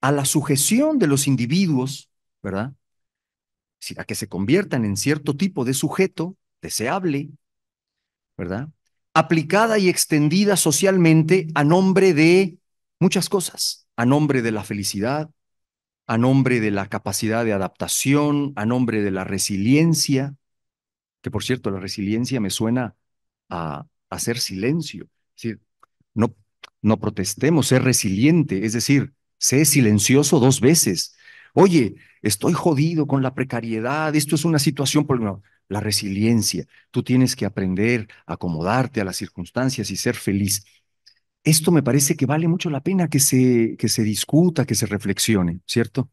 a la sujeción de los individuos, ¿verdad? A que se conviertan en cierto tipo de sujeto deseable, ¿verdad? Aplicada y extendida socialmente a nombre de muchas cosas, a nombre de la felicidad, a nombre de la capacidad de adaptación, a nombre de la resiliencia, que por cierto, la resiliencia me suena a hacer silencio, decir, no, no protestemos, ser resiliente, es decir, sé silencioso dos veces. Oye, estoy jodido con la precariedad, esto es una situación por la resiliencia. Tú tienes que aprender a acomodarte a las circunstancias y ser feliz esto me parece que vale mucho la pena que se, que se discuta, que se reflexione, ¿cierto?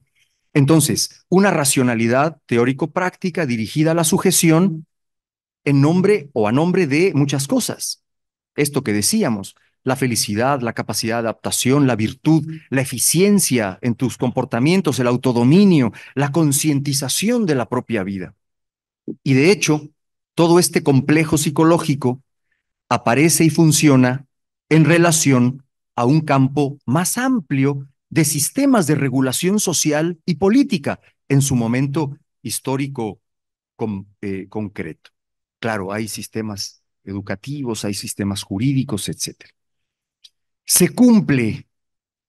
Entonces, una racionalidad teórico-práctica dirigida a la sujeción en nombre o a nombre de muchas cosas. Esto que decíamos, la felicidad, la capacidad de adaptación, la virtud, la eficiencia en tus comportamientos, el autodominio, la concientización de la propia vida. Y de hecho, todo este complejo psicológico aparece y funciona en relación a un campo más amplio de sistemas de regulación social y política en su momento histórico eh, concreto. Claro, hay sistemas educativos, hay sistemas jurídicos, etc. Se cumple,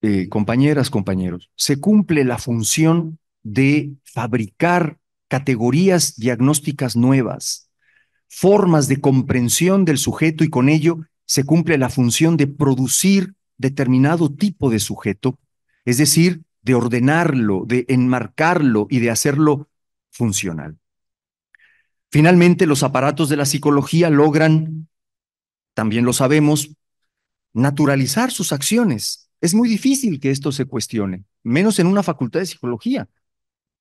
eh, compañeras, compañeros, se cumple la función de fabricar categorías diagnósticas nuevas, formas de comprensión del sujeto y con ello se cumple la función de producir determinado tipo de sujeto, es decir, de ordenarlo, de enmarcarlo y de hacerlo funcional. Finalmente, los aparatos de la psicología logran, también lo sabemos, naturalizar sus acciones. Es muy difícil que esto se cuestione, menos en una facultad de psicología.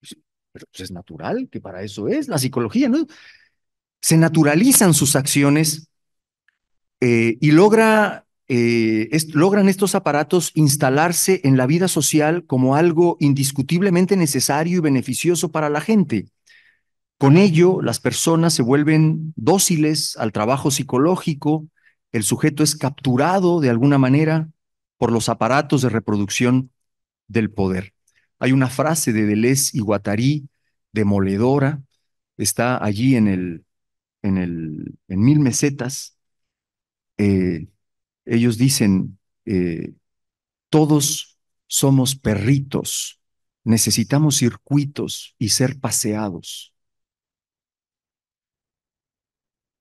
Pues, pero pues, es natural que para eso es la psicología, ¿no? Se naturalizan sus acciones eh, y logra, eh, logran estos aparatos instalarse en la vida social como algo indiscutiblemente necesario y beneficioso para la gente. Con ello, las personas se vuelven dóciles al trabajo psicológico, el sujeto es capturado de alguna manera por los aparatos de reproducción del poder. Hay una frase de Deleuze y Guattari demoledora, está allí en en el en Mil Mesetas, eh, ellos dicen, eh, todos somos perritos, necesitamos circuitos y ser paseados.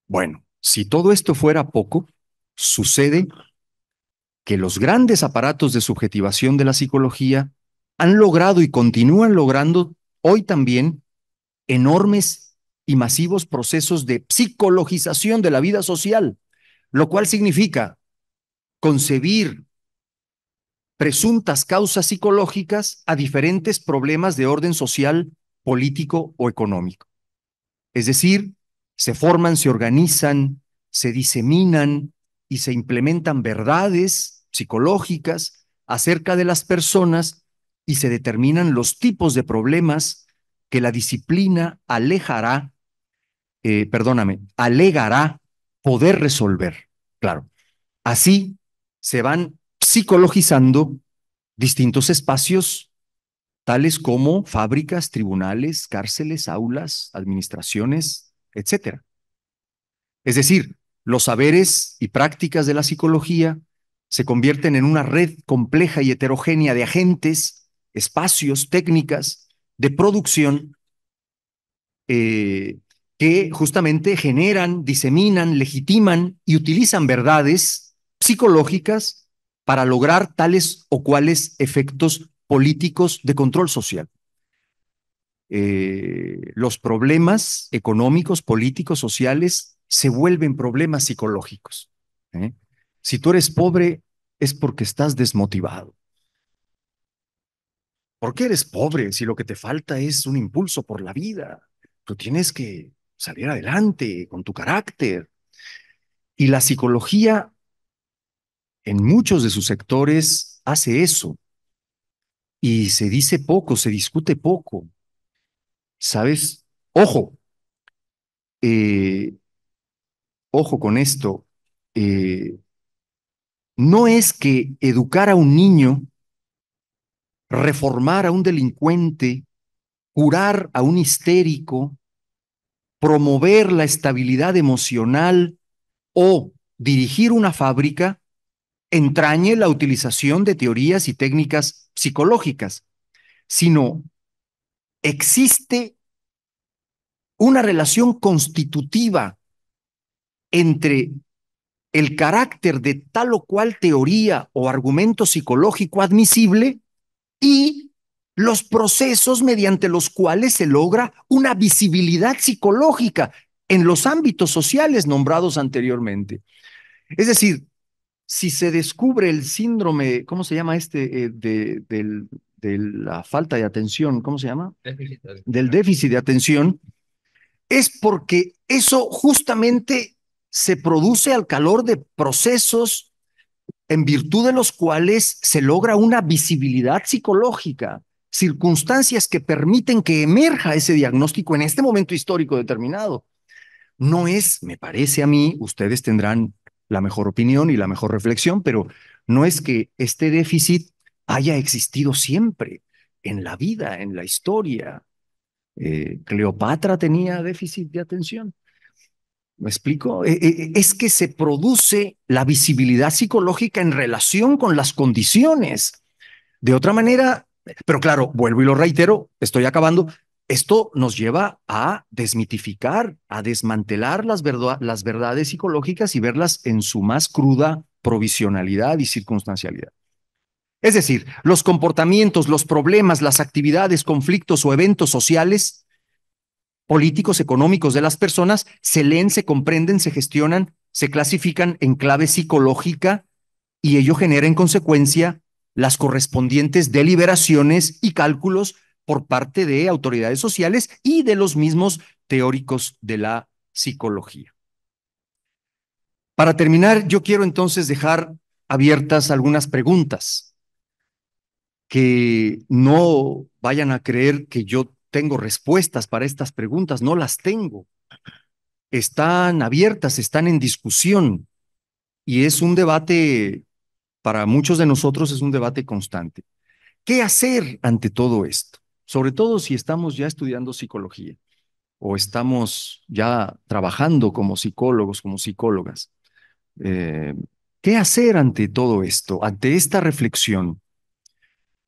Bueno, si todo esto fuera poco, sucede que los grandes aparatos de subjetivación de la psicología han logrado y continúan logrando hoy también enormes y masivos procesos de psicologización de la vida social lo cual significa concebir presuntas causas psicológicas a diferentes problemas de orden social, político o económico. Es decir, se forman, se organizan, se diseminan y se implementan verdades psicológicas acerca de las personas y se determinan los tipos de problemas que la disciplina alejará, eh, perdóname, alegará poder resolver. Claro. Así se van psicologizando distintos espacios, tales como fábricas, tribunales, cárceles, aulas, administraciones, etc. Es decir, los saberes y prácticas de la psicología se convierten en una red compleja y heterogénea de agentes, espacios, técnicas de producción eh, que justamente generan, diseminan, legitiman y utilizan verdades psicológicas para lograr tales o cuales efectos políticos de control social. Eh, los problemas económicos, políticos, sociales se vuelven problemas psicológicos. ¿eh? Si tú eres pobre es porque estás desmotivado. ¿Por qué eres pobre si lo que te falta es un impulso por la vida? Tú tienes que salir adelante con tu carácter. Y la psicología en muchos de sus sectores hace eso. Y se dice poco, se discute poco. ¿Sabes? Ojo, eh, ojo con esto. Eh, no es que educar a un niño, reformar a un delincuente, curar a un histérico, promover la estabilidad emocional o dirigir una fábrica entrañe la utilización de teorías y técnicas psicológicas, sino existe una relación constitutiva entre el carácter de tal o cual teoría o argumento psicológico admisible y los procesos mediante los cuales se logra una visibilidad psicológica en los ámbitos sociales nombrados anteriormente. Es decir, si se descubre el síndrome, ¿cómo se llama este? Eh, de, la falta de atención, ¿cómo se llama? Déficit del déficit de atención, es porque eso justamente se produce al calor de procesos en virtud de los cuales se logra una visibilidad psicológica circunstancias que permiten que emerja ese diagnóstico en este momento histórico determinado. No es, me parece a mí, ustedes tendrán la mejor opinión y la mejor reflexión, pero no es que este déficit haya existido siempre en la vida, en la historia. Eh, Cleopatra tenía déficit de atención. ¿Me explico? Eh, eh, es que se produce la visibilidad psicológica en relación con las condiciones. De otra manera, pero claro, vuelvo y lo reitero, estoy acabando. Esto nos lleva a desmitificar, a desmantelar las, verdades psicológicas y verlas en su más cruda provisionalidad y circunstancialidad. Es decir, los comportamientos, los problemas, las actividades, conflictos o eventos sociales, políticos, económicos de las personas, se leen, se comprenden, se gestionan, se clasifican en clave psicológica y ello genera en consecuencia las correspondientes deliberaciones y cálculos por parte de autoridades sociales y de los mismos teóricos de la psicología. Para terminar, yo quiero entonces dejar abiertas algunas preguntas que no vayan a creer que yo tengo respuestas para estas preguntas, no las tengo. Están abiertas, están en discusión y es un debate para muchos de nosotros es un debate constante. ¿Qué hacer ante todo esto? Sobre todo si estamos ya estudiando psicología o estamos ya trabajando como psicólogos, como psicólogas. Eh, ¿Qué hacer ante todo esto, ante esta reflexión?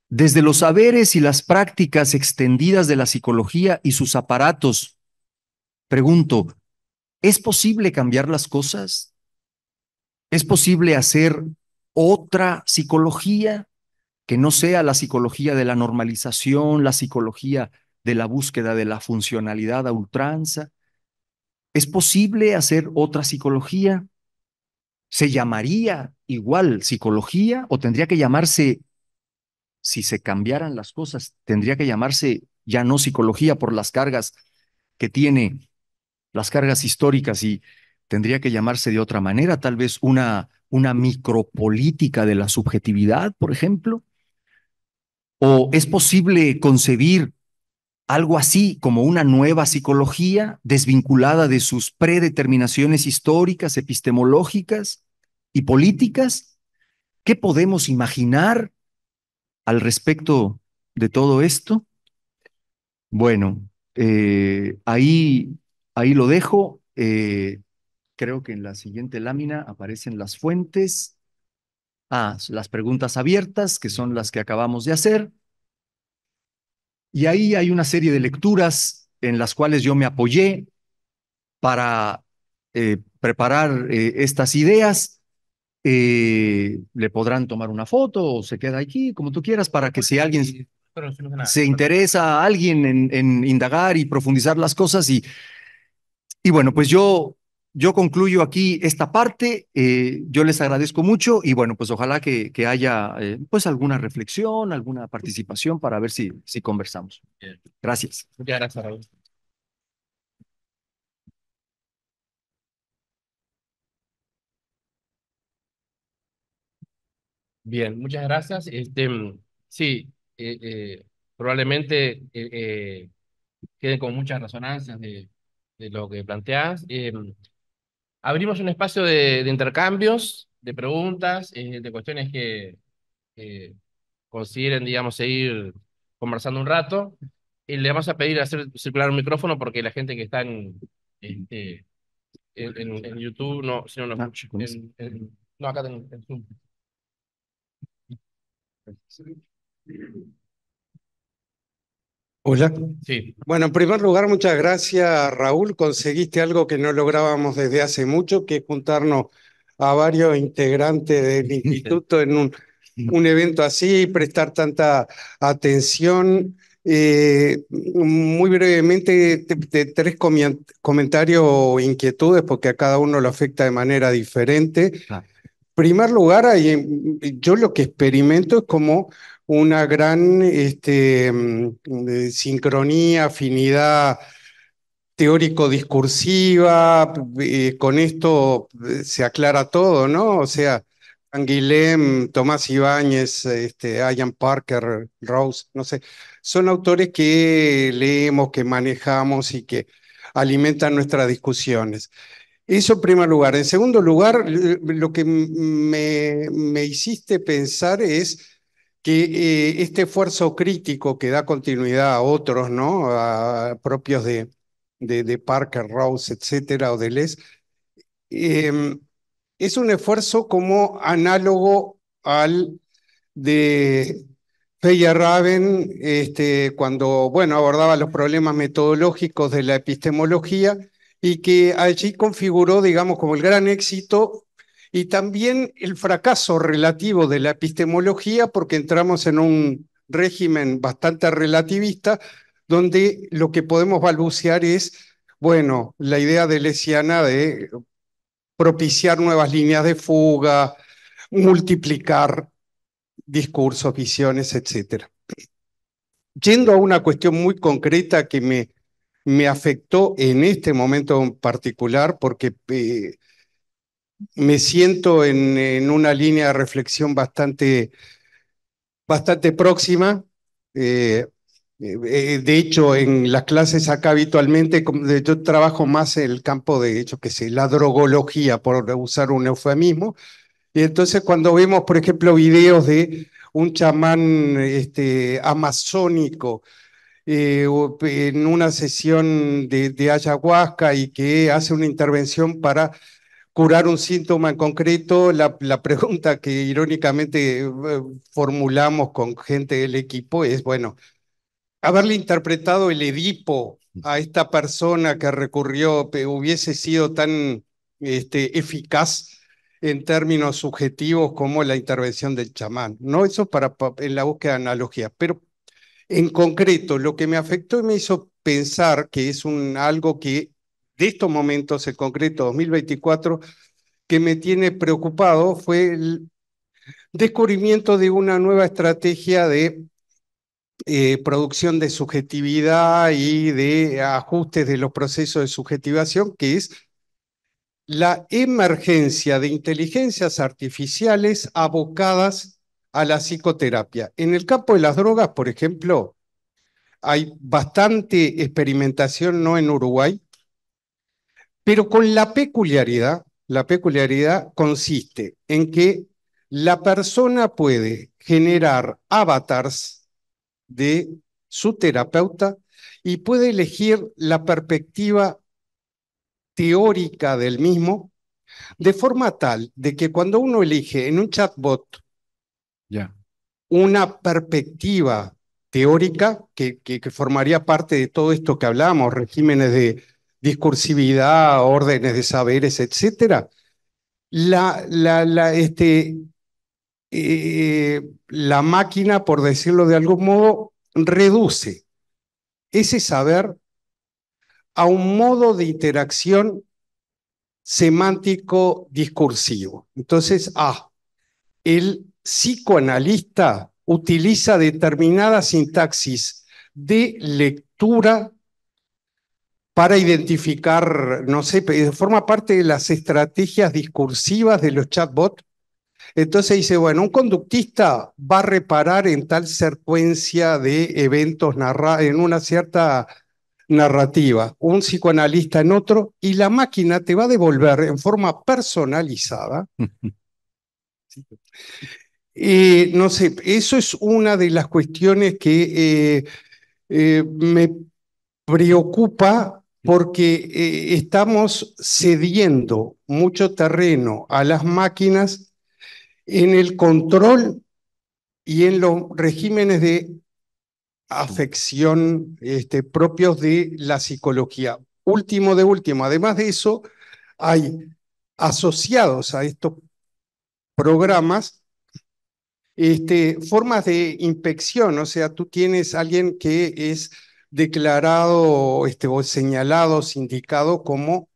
Desde los saberes y las prácticas extendidas de la psicología y sus aparatos, pregunto, ¿es posible cambiar las cosas? ¿Es posible hacer otra psicología que no sea la psicología de la normalización, la psicología de la búsqueda de la funcionalidad a ultranza. ¿Es posible hacer otra psicología? ¿Se llamaría igual psicología o tendría que llamarse, si se cambiaran las cosas, tendría que llamarse ya no psicología por las cargas que tiene, las cargas históricas y tendría que llamarse de otra manera, tal vez una, una micropolítica de la subjetividad, por ejemplo. ¿O es posible concebir algo así como una nueva psicología desvinculada de sus predeterminaciones históricas, epistemológicas y políticas? ¿Qué podemos imaginar al respecto de todo esto? Bueno, eh, ahí, ahí lo dejo. Eh, creo que en la siguiente lámina aparecen las fuentes. Ah, las preguntas abiertas, que son las que acabamos de hacer. Y ahí hay una serie de lecturas en las cuales yo me apoyé para eh, preparar eh, estas ideas. Eh, le podrán tomar una foto o se queda aquí, como tú quieras, para que si alguien se interesa a alguien en, indagar y profundizar las cosas y, y bueno, pues yo yo concluyo aquí esta parte. Eh, yo les agradezco mucho y bueno, pues ojalá que, haya eh, pues alguna reflexión, alguna participación para ver si, si conversamos. Gracias. Muchas gracias, Bien, muchas gracias. Este, mm, sí, eh, probablemente quede con muchas resonancias de, de lo que planteas abrimos un espacio de, intercambios, de preguntas, eh, de cuestiones que consideren, digamos, seguir conversando un rato. Y le vamos a pedir hacer circular un micrófono porque la gente que está en, este, YouTube no, ah, no, acá en Zoom. Hola. Sí. Bueno, en primer lugar, muchas gracias, Raúl. Conseguiste algo que no lográbamos desde hace mucho, que es juntarnos a varios integrantes del instituto en un, mm. evento así, y prestar tanta atención. Eh, muy brevemente, tres comentarios o inquietudes, porque a cada uno lo afecta de manera diferente. En primer lugar, yo lo que experimento es como una gran este, mm, sincronía, afinidad teórico-discursiva, eh, con esto eh, se aclara todo, ¿no? O sea, Anguilem, Tomás Ibáñez, este, Ian Parker, Rose, no sé, son autores que leemos, que manejamos y que alimentan nuestras discusiones. Eso en primer lugar. En segundo lugar, lo que me, me hiciste pensar es que eh, este esfuerzo crítico que da continuidad a otros, ¿no? A, propios de, de, Parker, Rose, etcétera, o de eh, es un esfuerzo como análogo al de Feya Raven, este, cuando bueno, abordaba los problemas metodológicos de la epistemología y que allí configuró, digamos, como el gran éxito y también el fracaso relativo de la epistemología porque entramos en un régimen bastante relativista donde lo que podemos balbucear es, bueno, la idea de Lesiana de propiciar nuevas líneas de fuga, multiplicar discursos, visiones, etc. Yendo a una cuestión muy concreta que me, me afectó en este momento en particular, porque eh, me siento en, una línea de reflexión bastante, bastante próxima. Eh, eh, de hecho, en las clases acá habitualmente, yo trabajo más en el campo de hecho que sé, la drogología, por usar un eufemismo. Y entonces cuando vemos, por ejemplo, videos de un chamán este, amazónico, eh, en una sesión de ayahuasca y que hace una intervención para curar un síntoma en concreto, la, pregunta que irónicamente eh, formulamos con gente del equipo es, bueno, haberle interpretado el Edipo a esta persona que recurrió hubiese sido tan este, eficaz en términos subjetivos como la intervención del chamán, ¿no? Eso para, en la búsqueda de analogías, pero en concreto lo que me afectó y me hizo pensar que es un, algo que de estos momentos, en concreto 2024, que me tiene preocupado fue el descubrimiento de una nueva estrategia de eh, producción de subjetividad y de ajustes de los procesos de subjetivación, que es la emergencia de inteligencias artificiales abocadas a la psicoterapia. En el campo de las drogas, por ejemplo, hay bastante experimentación, no en Uruguay, pero con la peculiaridad, la peculiaridad consiste en que la persona puede generar avatars de su terapeuta y puede elegir la perspectiva teórica del mismo, de forma tal de que cuando uno elige en un chatbot una perspectiva teórica que, formaría parte de todo esto que hablábamos, regímenes de discursividad, órdenes de saberes, etc. La, la, este, eh, la máquina, por decirlo de algún modo, reduce ese saber a un modo de interacción semántico discursivo. Entonces, ah, el psicoanalista utiliza determinada sintaxis de lectura para identificar, no sé, forma parte de las estrategias discursivas de los chatbots. Entonces dice, bueno, un conductista va a reparar en tal secuencia de eventos en una cierta narrativa, un psicoanalista en otro, y la máquina te va a devolver en forma personalizada. no sé, eso es una de las cuestiones que eh, eh, me preocupa porque eh, estamos cediendo mucho terreno a las máquinas en el control y en los regímenes de afección este, propios de la psicología. Último de último, además de eso, hay asociados a estos programas este, formas de inspección, o sea, tú tienes alguien que es declarado este, o señalado, sindicado como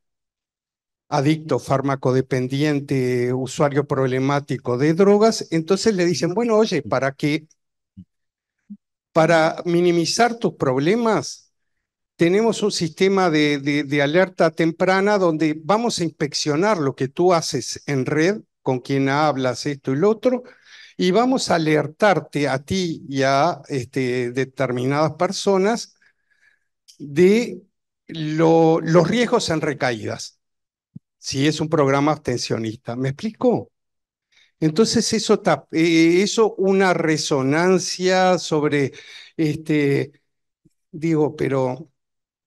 adicto, farmacodependiente, usuario problemático de drogas, entonces le dicen, bueno, oye, para qué? para minimizar tus problemas, tenemos un sistema de, alerta temprana donde vamos a inspeccionar lo que tú haces en red, con quién hablas, esto y lo otro, y vamos a alertarte a ti y a este, determinadas personas de los riesgos en recaídas, si es un programa abstencionista. ¿Me explico? Entonces eso, está eh, eso una resonancia sobre, este, digo, pero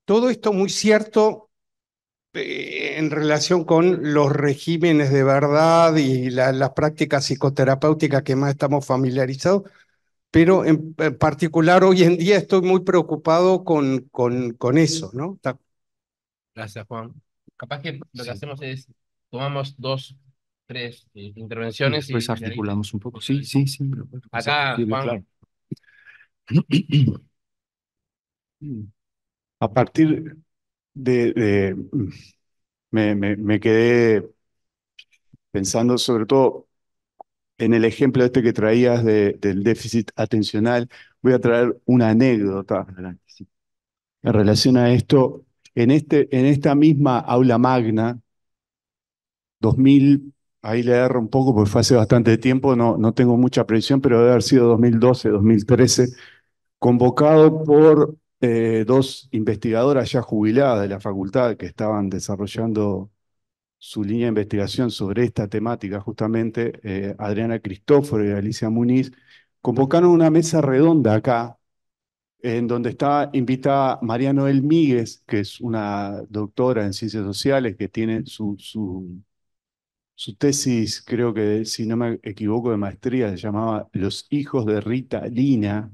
todo esto muy cierto eh, en relación con los regímenes de verdad y las prácticas psicoterapéuticas que más estamos familiarizados, pero en, particular hoy en día estoy muy preocupado con, con, con eso, ¿no? Gracias, Juan. Capaz que lo que hacemos es, tomamos dos, tres eh, intervenciones. Después articulamos un poco. Sí, sí, sí. Acá, A partir de, mm, me quedé pensando sobre todo en el ejemplo este que traías del déficit atencional, voy a traer una anécdota en relación a esto. En, este, en esta misma aula magna, 2000, ahí le agarro un poco porque fue hace bastante tiempo, no, no tengo mucha previsión, pero debe haber sido 2012, 2013, convocado por eh, dos investigadoras ya jubiladas de la facultad que estaban desarrollando su línea de investigación sobre esta temática, justamente eh, Adriana Cristóforo y Alicia Muniz, convocaron una mesa redonda acá, en donde está invitada María Noel Míguez, que es una doctora en ciencias sociales, que tiene su, su, tesis, creo que, si no me equivoco, de maestría, se llamaba Los hijos de Rita Lina,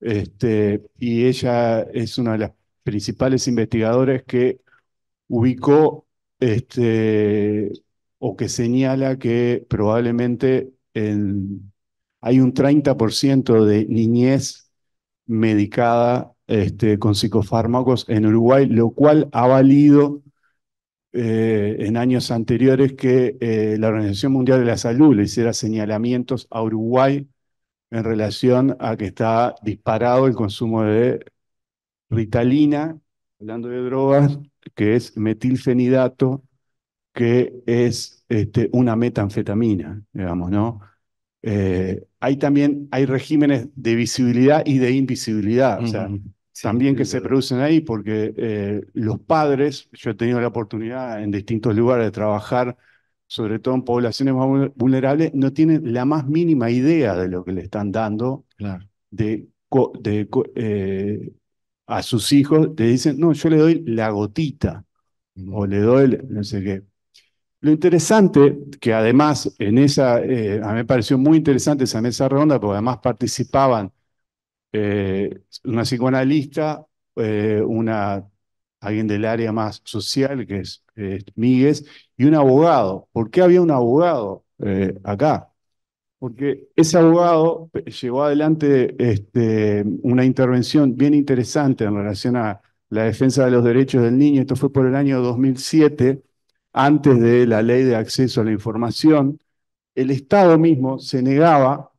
este, y ella es una de las principales investigadoras que ubicó este, o que señala que probablemente hay un 30% de niñez medicada este, con psicofármacos en Uruguay, lo cual ha valido eh, en años anteriores que eh, la Organización Mundial de la Salud le hiciera señalamientos a Uruguay en relación a que está disparado el consumo de ritalina, hablando de drogas, que es metilfenidato, que es este, una metanfetamina, digamos, ¿no? Eh, hay también hay regímenes de visibilidad y de invisibilidad, o sea, también que se producen ahí, porque eh, los padres, yo he tenido la oportunidad en distintos lugares de trabajar, sobre todo en poblaciones más vulnerables, no tienen la más mínima idea de lo que le están dando, claro. de, de eh, a sus hijos, te dicen, no, yo le doy la gotita o le doy no sé qué. Lo interesante, que además en esa, eh, a mí me pareció muy interesante esa mesa redonda, porque además participaban eh, una psicoanalista, eh, una, alguien del área más social, que es Míguez, y un abogado. ¿Por qué había un abogado acá? porque ese abogado llevó adelante este, una intervención bien interesante en relación a la defensa de los derechos del niño. Esto fue por el año 2007, antes de la ley de acceso a la información. El Estado mismo se negaba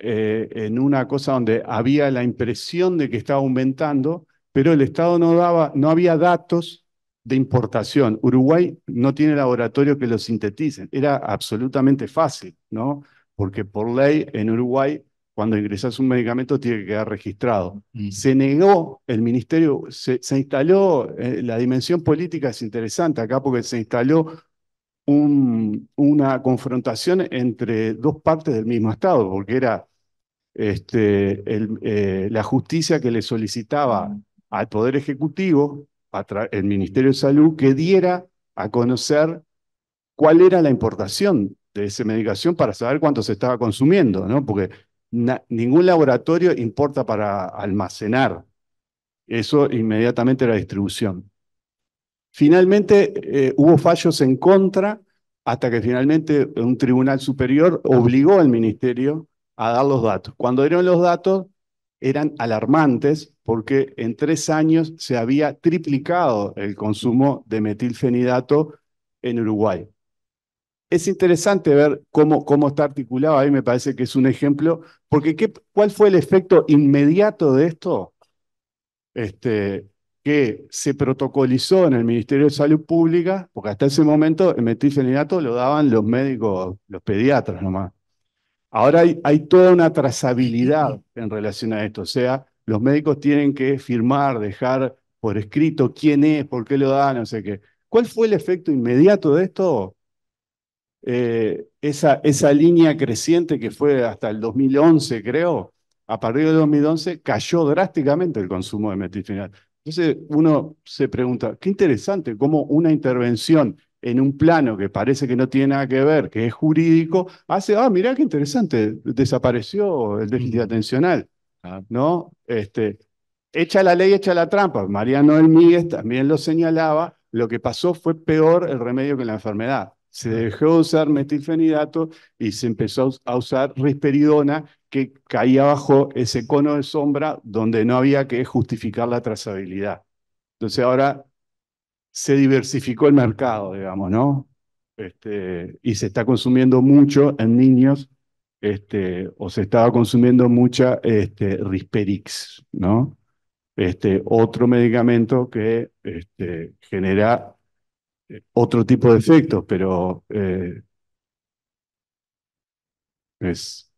eh, en una cosa donde había la impresión de que estaba aumentando, pero el Estado no, daba, no había datos de importación. Uruguay no tiene laboratorio que lo sinteticen. Era absolutamente fácil, ¿no? porque por ley en Uruguay, cuando ingresas un medicamento tiene que quedar registrado. Mm. Se negó el ministerio, se, instaló, eh, la dimensión política es interesante acá porque se instaló una confrontación entre dos partes del mismo Estado, porque era este, eh, la justicia que le solicitaba mm. al Poder Ejecutivo, el Ministerio de Salud, que diera a conocer cuál era la importación de esa medicación para saber cuánto se estaba consumiendo, ¿no? Porque ningún laboratorio importa para almacenar. Eso inmediatamente la distribución. Finalmente, eh, hubo fallos en contra hasta que finalmente un tribunal superior obligó al ministerio a dar los datos. Cuando dieron los datos, eran alarmantes porque en tres años se había triplicado el consumo de metilfenidato en Uruguay es interesante ver cómo, cómo está articulado. ahí me parece que es un ejemplo, porque ¿qué, ¿cuál fue el efecto inmediato de esto? Este, que se protocolizó en el Ministerio de Salud Pública, porque hasta ese momento el metilfenidato lo daban los médicos, los pediatras nomás. Ahora hay, hay, toda una trazabilidad en relación a esto, o sea, los médicos tienen que firmar, dejar por escrito quién es, por qué lo dan, no sé qué. ¿Cuál fue el efecto inmediato de esto? Eh, esa, esa línea creciente que fue hasta el 2011, creo, a partir del 2011 cayó drásticamente el consumo de metifinal. Entonces uno se pregunta, qué interesante cómo una intervención en un plano que parece que no tiene nada que ver, que es jurídico, hace, ah, mirá qué interesante, desapareció el déficit atencional, ah. ¿no? Este, echa la ley, echa la trampa. Mariano Elmíguez también lo señalaba, lo que pasó fue peor el remedio que la enfermedad. Se dejó de usar metilfenidato y se empezó a usar risperidona, que caía bajo ese cono de sombra donde no había que justificar la trazabilidad. Entonces ahora se diversificó el mercado, digamos, ¿no? Este, y se está consumiendo mucho en niños, este, o se estaba consumiendo mucha este, Risperix, ¿no? Este, otro medicamento que este, genera otro tipo de efectos, pero eh, es.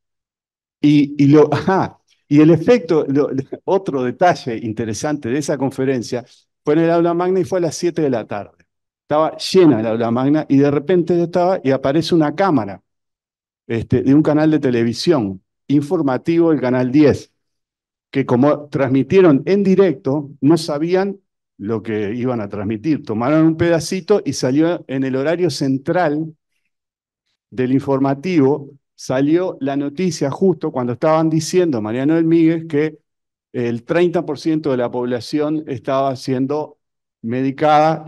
Y, y y el efecto, otro detalle interesante de esa conferencia fue en el aula magna y fue a las 7 de la tarde. Estaba llena el aula magna y de repente estaba y aparece una cámara este, de un canal de televisión informativo, el canal 10, que como transmitieron en directo, no sabían lo que iban a transmitir. Tomaron un pedacito y salió en el horario central del informativo, salió la noticia justo cuando estaban diciendo Mariano Elmíguez que el 30% de la población estaba siendo medicada,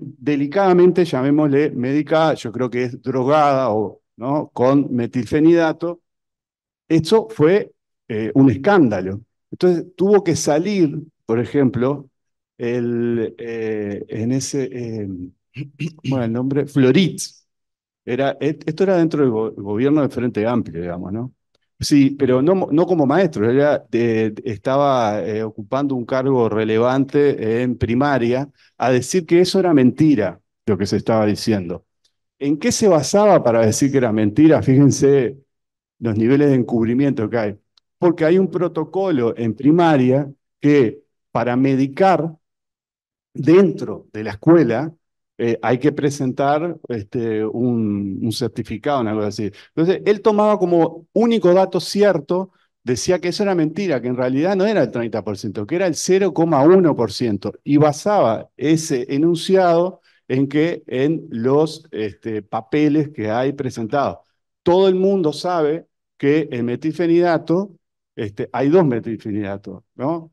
delicadamente llamémosle medicada, yo creo que es drogada o ¿no? con metilfenidato. Esto fue eh, un escándalo. Entonces tuvo que salir, por ejemplo, el, eh, en ese, eh, bueno, el nombre, Floritz Era, esto era dentro del gobierno del Frente Amplio, digamos, ¿no? Sí, pero no, no como maestro, era estaba eh, ocupando un cargo relevante en primaria, a decir que eso era mentira, lo que se estaba diciendo. ¿En qué se basaba para decir que era mentira? Fíjense los niveles de encubrimiento que hay. Porque hay un protocolo en primaria que para medicar dentro de la escuela eh, hay que presentar este, un, certificado, certificado, cosa así. Entonces, él tomaba como único dato cierto, decía que eso era mentira, que en realidad no era el 30%, que era el 0,1%, y basaba ese enunciado en que en los este, papeles que hay presentados. Todo el mundo sabe que el metifenidato, este, hay dos metifenidatos, ¿no?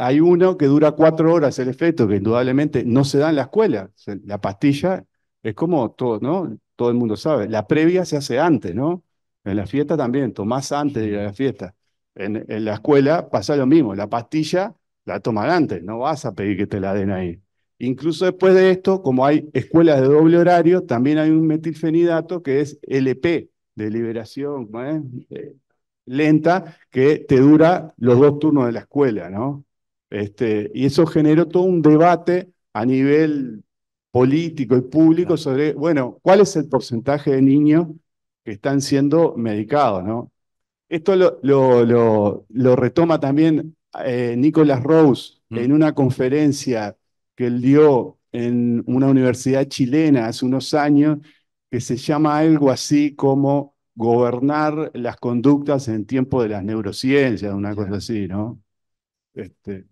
Hay uno que dura cuatro horas el efecto, que indudablemente no se da en la escuela. La pastilla es como todo, ¿no? Todo el mundo sabe. La previa se hace antes, ¿no? En la fiesta también, tomás antes de ir a la fiesta. En, la escuela pasa lo mismo. La pastilla la toman antes, no vas a pedir que te la den ahí. Incluso después de esto, como hay escuelas de doble horario, también hay un metilfenidato que es LP, de liberación, eh, lenta que te dura los dos turnos de la escuela, ¿no? Este, y eso generó todo un debate a nivel político y público sobre, bueno, ¿cuál es el porcentaje de niños que están siendo medicados, ¿no? Esto lo, lo, lo, retoma también eh, Nicolás Rose mm. en una conferencia que él dio en una universidad chilena hace unos años, que se llama algo así como gobernar las conductas en tiempo de las neurociencias, una cosa así, ¿no? Este...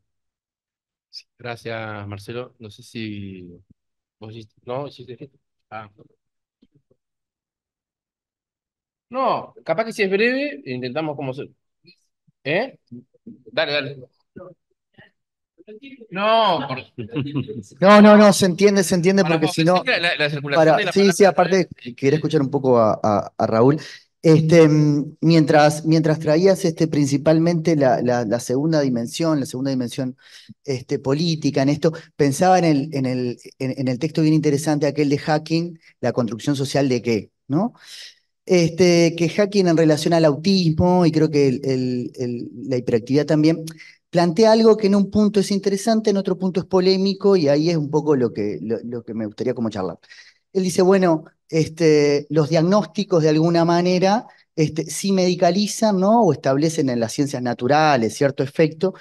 Gracias, Marcelo. No sé si vos No, Ah. No, capaz que si es breve, intentamos como... ¿Eh? Dale, dale. No, no, no, se entiende, se entiende, porque si no. sí, sí, aparte, eh, quería escuchar un poco a, Raúl. Este, mm. mientras, mientras traías este, principalmente la, segunda dimensión, la segunda dimensión este, política en esto, pensaba en el, en, el, texto bien interesante, aquel de Hacking, la construcción social de qué, ¿no? Este, que Hacking en relación al autismo y creo que la hiperactividad también, plantea algo que en un punto es interesante, en otro punto es polémico, y ahí es un poco lo que, lo, que me gustaría como charlar. Él dice, bueno, este, los diagnósticos de alguna manera este, sí medicalizan, ¿no? O establecen en las ciencias naturales cierto efecto,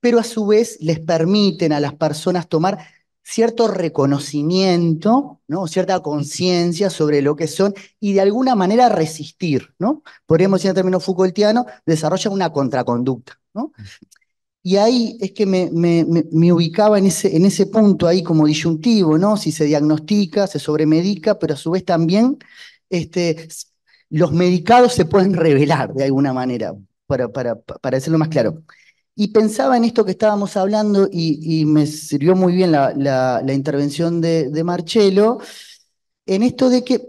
pero a su vez les permiten a las personas tomar cierto reconocimiento, ¿no? cierta conciencia sobre lo que son y de alguna manera resistir, ¿no? Podríamos decir en términos Foucaultiano, desarrollan una contraconducta, ¿no? Y ahí es que me, ubicaba en ese, en ese punto ahí como disyuntivo, ¿no? Si se diagnostica, se sobremedica, pero a su vez también este, los medicados se pueden revelar de alguna manera, para, para, para hacerlo más claro. Y pensaba en esto que estábamos hablando y, me sirvió muy bien la, intervención de, Marcelo, en esto de que,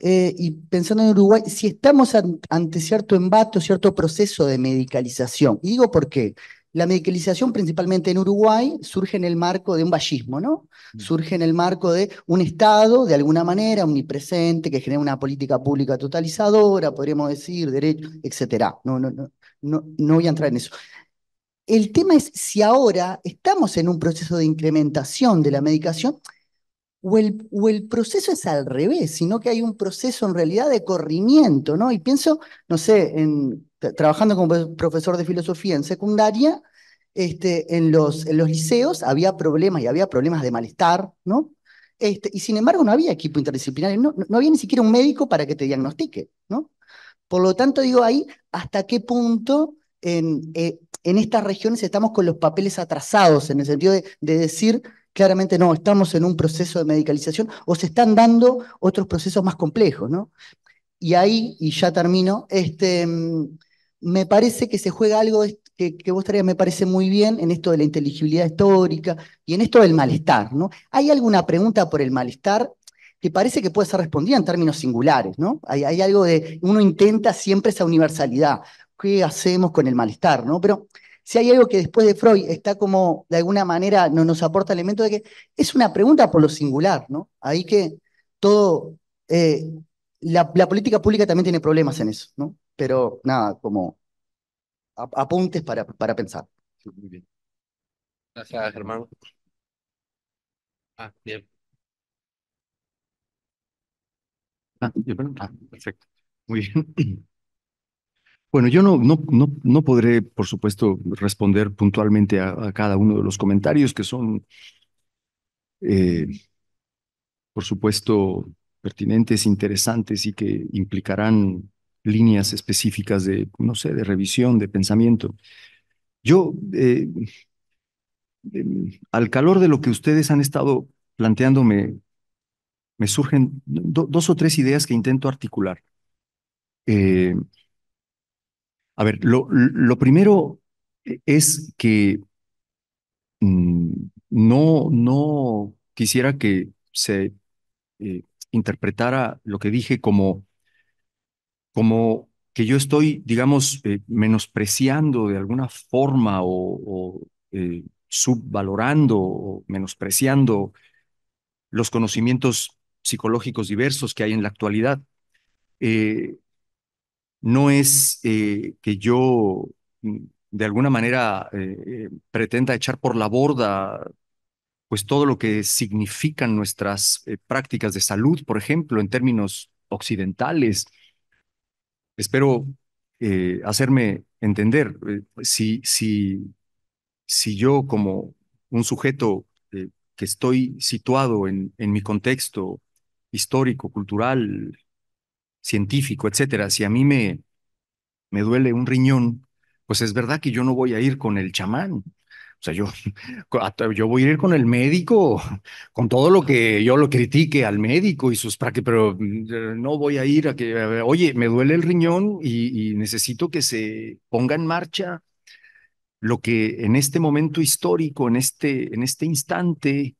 eh, y pensando en Uruguay, si estamos ante cierto o cierto proceso de medicalización, y digo por qué, la medicalización, principalmente en Uruguay, surge en el marco de un vallismo, ¿no? Mm. Surge en el marco de un Estado, de alguna manera, omnipresente, que genera una política pública totalizadora, podríamos decir, derecho, etc. No, no, no, no, no voy a entrar en eso. El tema es si ahora estamos en un proceso de incrementación de la medicación o el, o el, proceso es al revés, sino que hay un proceso en realidad de corrimiento, ¿no? Y pienso, no sé, en trabajando como profesor de filosofía en secundaria, este, en, los, en los liceos había problemas y había problemas de malestar, ¿no? Este, y sin embargo no había equipo interdisciplinario, no, había ni siquiera un médico para que te diagnostique, ¿no? Por lo tanto, digo ahí, ¿hasta qué punto en, eh, en estas regiones estamos con los papeles atrasados, en el sentido de, de decir claramente no, estamos en un proceso de medicalización o se están dando otros procesos más complejos, ¿no? Y ahí, y ya termino, este, mm, me parece que se juega algo que, vos traías, me parece muy bien en esto de la inteligibilidad histórica y en esto del malestar, ¿no? ¿Hay alguna pregunta por el malestar que parece que puede ser respondida en términos singulares, ¿no? Hay, algo de, uno intenta siempre esa universalidad, ¿qué hacemos con el malestar, ¿no? Pero si hay algo que después de Freud está como, de alguna manera, no, nos aporta elemento de que es una pregunta por lo singular, ¿no? Ahí que todo, eh, la, la política pública también tiene problemas en eso, ¿no? Pero nada, como apuntes para, para pensar. Muy bien. Gracias, Germán. Ah, bien. Ah, ah perfecto. Muy bien. Bueno, yo no, no, no, no, podré, por supuesto, responder puntualmente a, cada uno de los comentarios que son, eh, por supuesto, pertinentes, interesantes y que implicarán líneas específicas de, no sé, de revisión, de pensamiento. Yo, eh, em, al calor de lo que ustedes han estado planteándome, me surgen dos o tres ideas que intento articular. Eh, a ver, lo, primero es que mm, no, no quisiera que se eh, interpretara lo que dije como como que yo estoy, digamos, eh, menospreciando de alguna forma o, eh, subvalorando o menospreciando los conocimientos psicológicos diversos que hay en la actualidad. Eh, no es que yo mm, de alguna manera pretenda echar por la borda pues todo lo que significan nuestras prácticas de salud, por ejemplo, en términos occidentales, espero eh, hacerme entender. Eh, si, si yo como un sujeto eh, que estoy situado en, en, mi contexto histórico, cultural, científico, etcétera, si a mí me, me duele un riñón, pues es verdad que yo no voy a ir con el chamán, o sea, yo, yo voy a ir con el médico, con todo lo que yo lo critique al médico y sus prácticas, pero mm, no voy a ir a que, oye, me duele el riñón y, necesito que se ponga en marcha lo que en este momento histórico, en este, en este instante,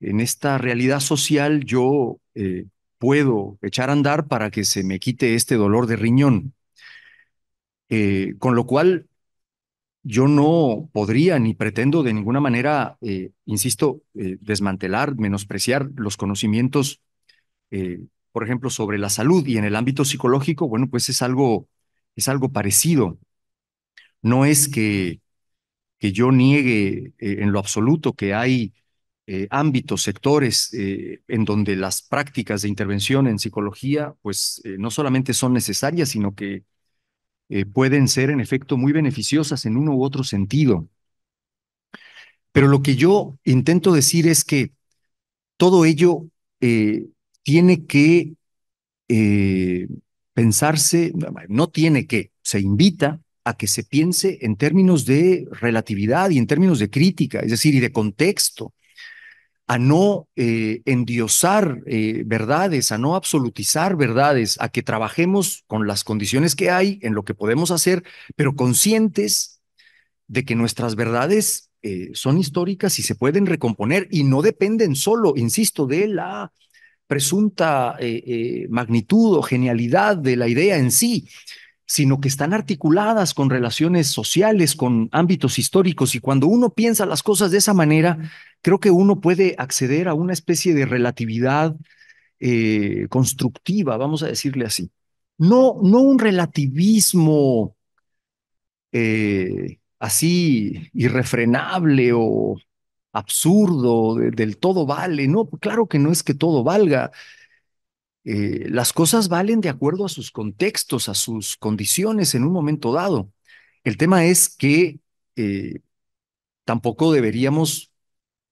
en esta realidad social, yo eh, puedo echar a andar para que se me quite este dolor de riñón. Eh, con lo cual, yo no podría ni pretendo de ninguna manera, eh, insisto, eh, desmantelar, menospreciar los conocimientos, eh, por ejemplo, sobre la salud y en el ámbito psicológico, bueno, pues es algo, es algo parecido. No es que, que yo niegue en lo absoluto que hay ámbitos, sectores en donde las prácticas de intervención en psicología, pues no solamente son necesarias, sino que eh, pueden ser en efecto muy beneficiosas en uno u otro sentido. Pero lo que yo intento decir es que todo ello eh, tiene que eh, pensarse, no tiene que, se invita a que se piense en términos de relatividad y en términos de crítica, es decir, y de contexto, a no eh, endiosar eh, verdades, a no absolutizar verdades, a que trabajemos con las condiciones que hay, en lo que podemos hacer, pero conscientes de que nuestras verdades eh, son históricas y se pueden recomponer y no dependen solo, insisto, de la presunta magnitud o genialidad de la idea en sí, sino que están articuladas con relaciones sociales, con ámbitos históricos, y cuando uno piensa las cosas de esa manera, creo que uno puede acceder a una especie de relatividad eh, constructiva, vamos a decirle así. No, no un relativismo eh, así irrefrenable o absurdo, del todo vale. No, claro que no es que todo valga, eh, las cosas valen de acuerdo a sus contextos, a sus condiciones en un momento dado. El tema es que eh, tampoco deberíamos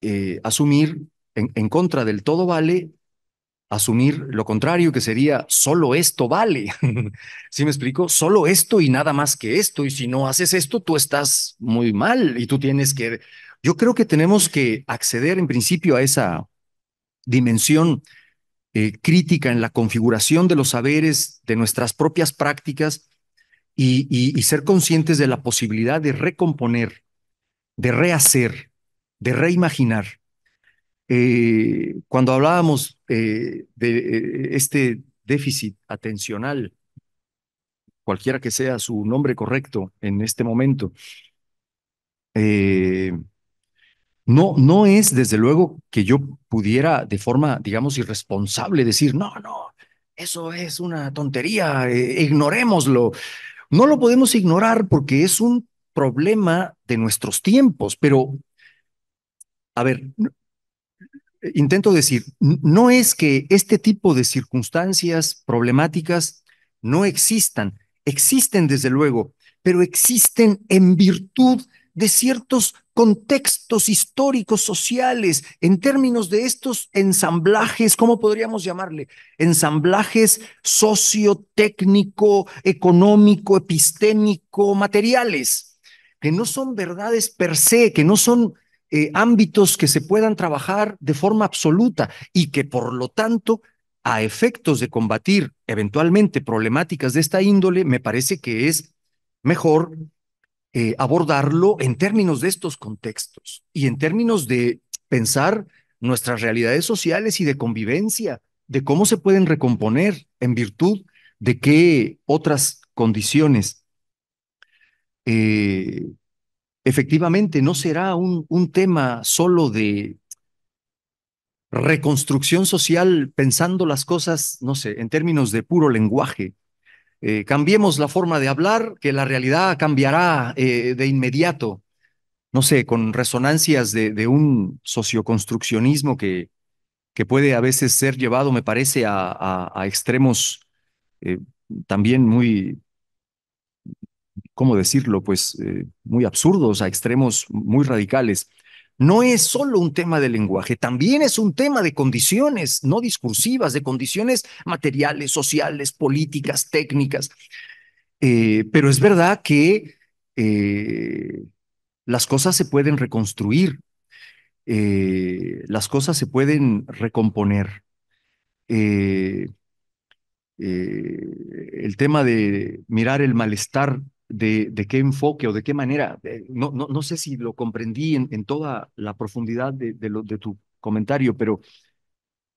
eh, asumir en, en, contra del todo vale, asumir lo contrario, que sería solo esto vale. ¿Sí me explico? Solo esto y nada más que esto. Y si no haces esto, tú estás muy mal y tú tienes que... Yo creo que tenemos que acceder en principio a esa dimensión eh, crítica en la configuración de los saberes, de nuestras propias prácticas y, ser conscientes de la posibilidad de recomponer, de rehacer, de reimaginar. Eh, cuando hablábamos eh, de este déficit atencional, cualquiera que sea su nombre correcto en este momento, no, no es desde luego que yo pudiera de forma, digamos, irresponsable decir, no, no, eso es una tontería, eh, ignorémoslo. No lo podemos ignorar porque es un problema de nuestros tiempos, pero, a ver, intento decir, no es que este tipo de circunstancias problemáticas no existan, existen desde luego, pero existen en virtud de ciertos contextos históricos, sociales, en términos de estos ensamblajes, ¿cómo podríamos llamarle? Ensamblajes sociotécnico, económico, epistémico, materiales, que no son verdades per se, que no son eh, ámbitos que se puedan trabajar de forma absoluta y que por lo tanto, a efectos de combatir eventualmente problemáticas de esta índole, me parece que es mejor eh, abordarlo en términos de estos contextos y en términos de pensar nuestras realidades sociales y de convivencia, de cómo se pueden recomponer en virtud de qué otras condiciones. Eh, efectivamente, no será un, un tema solo de reconstrucción social pensando las cosas, no sé, en términos de puro lenguaje, eh, cambiemos la forma de hablar, que la realidad cambiará eh, de inmediato, no sé, con resonancias de, un socioconstruccionismo que, que, puede a veces ser llevado, me parece, a, extremos eh, también muy, ¿cómo decirlo? Pues muy absurdos, a extremos muy radicales no es solo un tema de lenguaje, también es un tema de condiciones no discursivas, de condiciones materiales, sociales, políticas, técnicas. Eh, pero es verdad que eh, las cosas se pueden reconstruir, eh, las cosas se pueden recomponer. el tema de mirar el malestar de, qué enfoque o de qué manera. Eh, no, no, sé si lo comprendí en, en toda la profundidad de, lo, de tu comentario, pero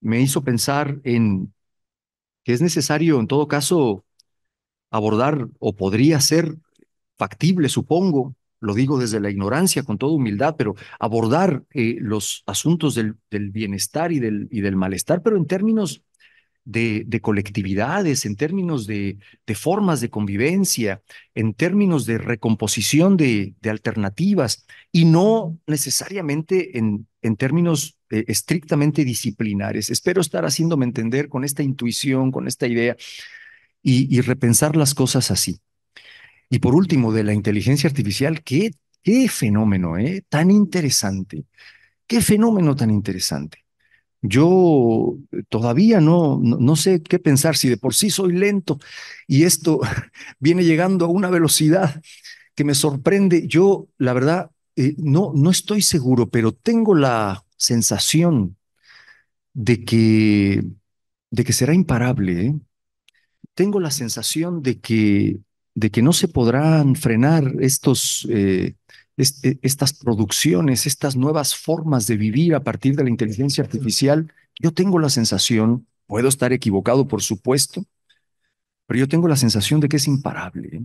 me hizo pensar en que es necesario, en todo caso, abordar o podría ser factible, supongo, lo digo desde la ignorancia, con toda humildad, pero abordar eh, los asuntos del, bienestar y del, y del malestar, pero en términos de, colectividades, en términos de, formas de convivencia, en términos de recomposición de, alternativas y no necesariamente en, términos eh, estrictamente disciplinares. Espero estar haciéndome entender con esta intuición, con esta idea y, repensar las cosas así. Y por último, de la inteligencia artificial, qué, qué fenómeno ¿eh? tan interesante, qué fenómeno tan interesante yo todavía no, no, sé qué pensar, si de por sí soy lento y esto viene llegando a una velocidad que me sorprende, yo la verdad eh, no, no estoy seguro, pero tengo la sensación de que, de que será imparable. ¿eh? Tengo la sensación de que, de que no se podrán frenar estos... Eh, este, estas producciones, estas nuevas formas de vivir a partir de la inteligencia artificial, yo tengo la sensación, puedo estar equivocado por supuesto, pero yo tengo la sensación de que es imparable. ¿eh?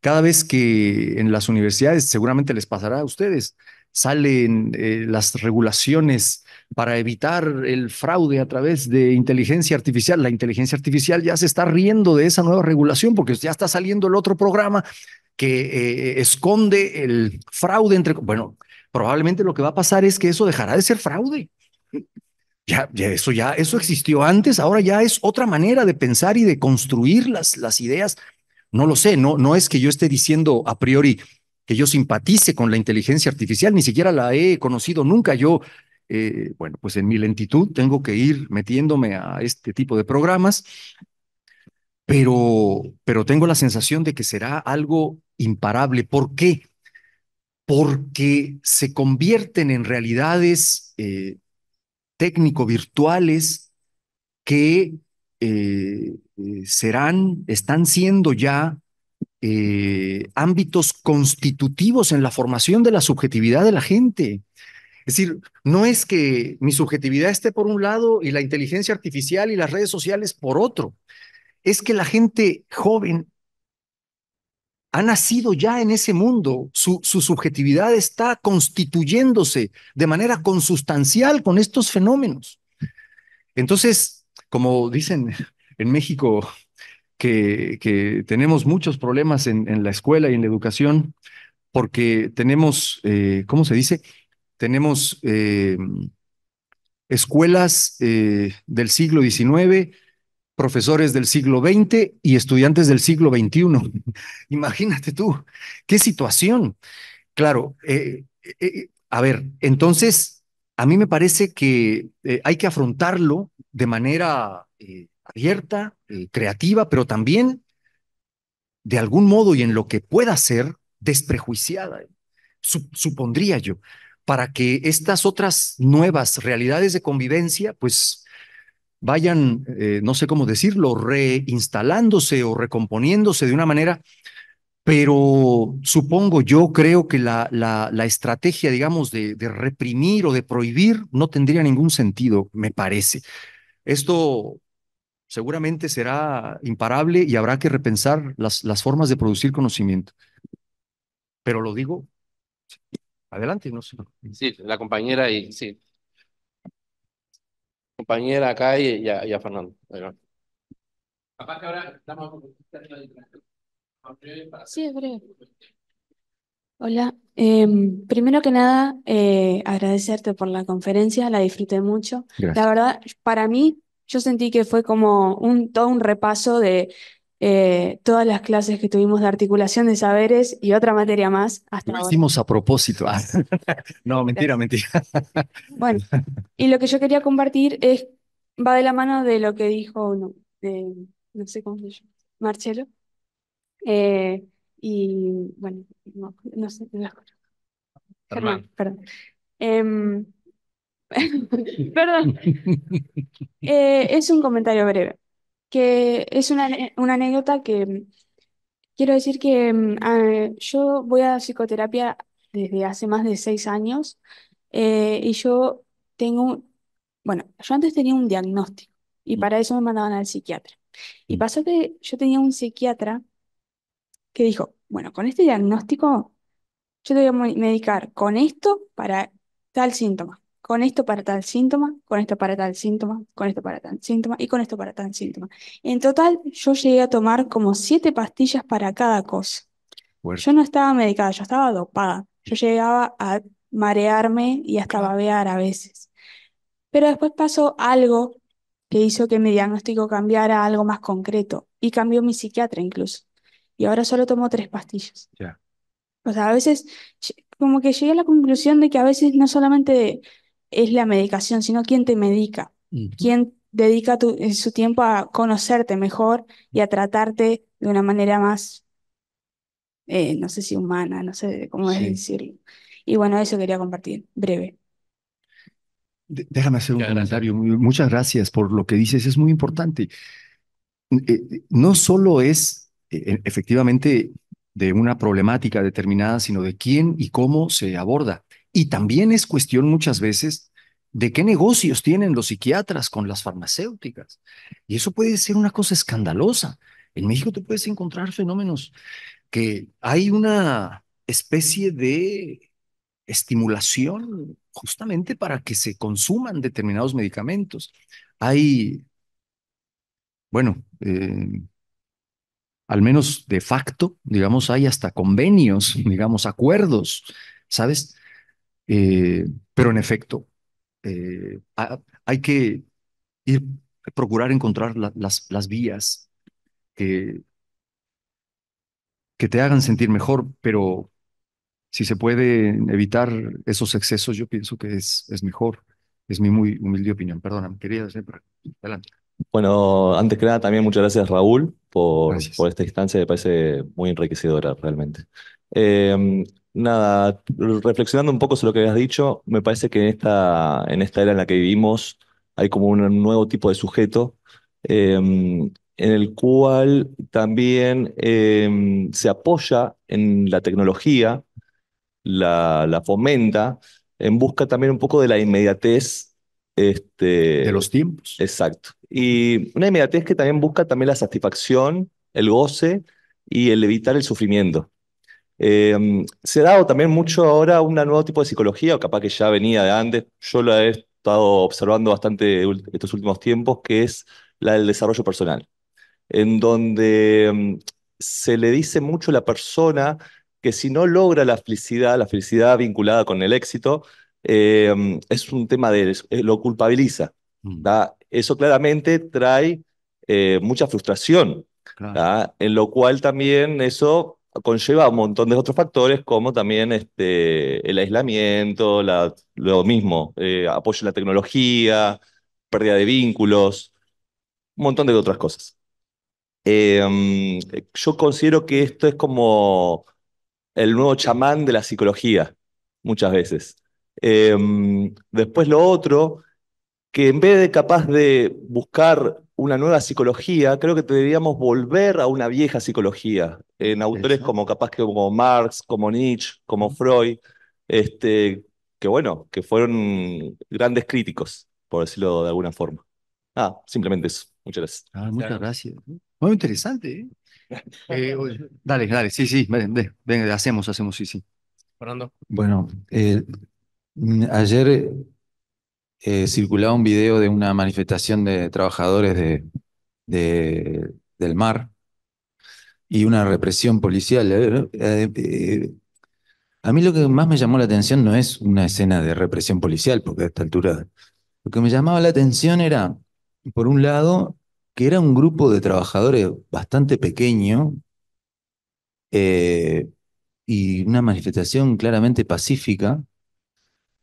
Cada vez que en las universidades, seguramente les pasará a ustedes, salen eh, las regulaciones para evitar el fraude a través de inteligencia artificial. La inteligencia artificial ya se está riendo de esa nueva regulación porque ya está saliendo el otro programa que eh, esconde el fraude entre... Bueno, probablemente lo que va a pasar es que eso dejará de ser fraude. Ya, eso ya, eso existió antes, ahora ya es otra manera de pensar y de construir las, las ideas. No lo sé, no, no es que yo esté diciendo a priori que yo simpatice con la inteligencia artificial, ni siquiera la he conocido nunca. Yo, eh, bueno, pues en mi lentitud tengo que ir metiéndome a este tipo de programas pero, pero tengo la sensación de que será algo imparable. ¿Por qué? Porque se convierten en realidades eh, técnico-virtuales que eh, eh, serán, están siendo ya ámbitos constitutivos en la formación de la subjetividad de la gente. Es decir, no es que mi subjetividad esté por un lado y la inteligencia artificial y las redes sociales por otro, es que la gente joven ha nacido ya en ese mundo, su, subjetividad está constituyéndose de manera consustancial con estos fenómenos. Entonces, como dicen en México, que, que tenemos muchos problemas en, la escuela y en la educación, porque tenemos, eh, ¿cómo se dice? Tenemos eh, escuelas eh, del siglo XIX profesores del siglo XX y estudiantes del siglo XXI. Imagínate tú, qué situación. Claro, eh, eh, eh, a ver, entonces, a mí me parece que hay que afrontarlo de manera abierta, creativa, pero también, de algún modo y en lo que pueda ser, desprejuiciada, supondría yo, para que estas otras nuevas realidades de convivencia, pues, vayan, eh, no sé cómo decirlo, reinstalándose o recomponiéndose de una manera, pero supongo yo creo que la, la, la estrategia, digamos, de, de, reprimir o de prohibir no tendría ningún sentido, me parece. Esto seguramente será imparable y habrá que repensar las, las formas de producir conocimiento. Pero lo digo. Adelante, no sé. Sí, la compañera y sí compañera acá y, y, a, Fernando. Sí, breve. Hola, em, primero que nada, eh, agradecerte por la conferencia, la disfruté mucho. La verdad, para mí, yo sentí que fue como un, todo un repaso de eh, todas las clases que tuvimos de articulación de saberes y otra materia más hasta Lo hicimos a propósito. Ah, no, mentira, mentira. bueno, y lo que yo quería compartir es, va de la mano de lo que dijo, uno, no sé cómo se llama, Marcelo. Eh, y bueno, no, sé, no Germán, perdón. Em, perdón. Eh, es un comentario breve que es una, anécdota que mm, quiero decir que mm, ah, yo voy a psicoterapia desde hace más de seis años eh, y yo tengo, bueno, yo antes tenía un diagnóstico y mm. para eso me mandaban al psiquiatra. Y pasó que yo tenía un psiquiatra que dijo, bueno, con este diagnóstico yo te voy a medicar con esto para tal síntoma con esto para tal síntoma, con esto para tal síntoma, con esto para tal síntoma y con esto para tal síntoma. En total, yo llegué a tomar como siete pastillas para cada cosa. Yo no estaba medicada, yo estaba dopada. Yo llegaba a marearme y hasta babear a veces. Pero después pasó algo que hizo que mi diagnóstico cambiara a algo más concreto y cambió mi psiquiatra incluso. Y ahora solo tomo tres pastillas. O sea, a veces como que llegué a la conclusión de que a veces no solamente es la medicación, sino quién te medica, quién dedica eh, su tiempo a conocerte mejor y a tratarte de una manera más, eh, no sé si humana, no sé cómo decirlo. Y bueno, eso quería compartir, breve. déjame hacer un comentario. Muchas gracias por lo que dices, es muy importante. Eh, no solo es efectivamente de una problemática determinada, sino de quién y cómo se aborda. Y también es cuestión muchas veces de qué negocios tienen los psiquiatras con las farmacéuticas. Y eso puede ser una cosa escandalosa. En México te puedes encontrar fenómenos que hay una especie de estimulación justamente para que se consuman determinados medicamentos. Hay, bueno, eh, al menos de facto, digamos, hay hasta convenios, digamos, acuerdos, ¿sabes? Eh, pero en efecto, eh, hay que ir, procurar encontrar las, las, vías que, que te hagan sentir mejor, pero si se puede evitar esos excesos, yo pienso que es, es mejor. Es mi muy humilde opinión. perdona quería decir, adelante. Bueno, antes que nada, también muchas gracias Raúl por, por esta instancia, me parece muy enriquecedora realmente. Eh, nada, reflexionando un poco sobre lo que habías dicho, me parece que en esta, en esta era en la que vivimos hay como un nuevo tipo de sujeto em, en el cual también em, se apoya en la tecnología, la, fomenta, en busca también un poco de la inmediatez. Este, de los tiempos. Exacto. Y una inmediatez que también busca también la satisfacción, el goce y el evitar el sufrimiento. Em, se ha dado también mucho ahora un nuevo tipo de psicología, o capaz que ya venía de antes, yo lo he estado observando bastante estos últimos tiempos, que es la del desarrollo personal, en donde em, se le dice mucho a la persona que si no logra la felicidad, la felicidad vinculada con el éxito, em, es un tema de eh, lo culpabiliza. Mm. Eso claramente trae eh, mucha frustración, en lo cual también eso conlleva un montón de otros factores como también este, el aislamiento, lo mismo, eh, apoyo a la tecnología, pérdida de vínculos, un montón de otras cosas. Em, yo considero que esto es como el nuevo chamán de la psicología, muchas veces. Em, después lo otro, que en vez de capaz de buscar una nueva psicología, creo que deberíamos volver a una vieja psicología, en autores como capaz que como Marx, como Nietzsche, como Freud, este, que bueno, que fueron grandes críticos, por decirlo de alguna forma. Ah, simplemente eso. Muchas gracias. Ah, muchas gracias. Muy interesante. ¿eh? Eh, dale, dale, sí, sí, ven, ven, hacemos, hacemos, sí, sí. Fernando. Bueno, eh, ayer eh, circulaba un video de una manifestación de trabajadores de, del mar y una represión policial. ¿eh? Eh, a mí lo que más me llamó la atención no es una escena de represión policial, porque a esta altura lo que me llamaba la atención era, por un lado, que era un grupo de trabajadores bastante pequeño y una manifestación claramente pacífica,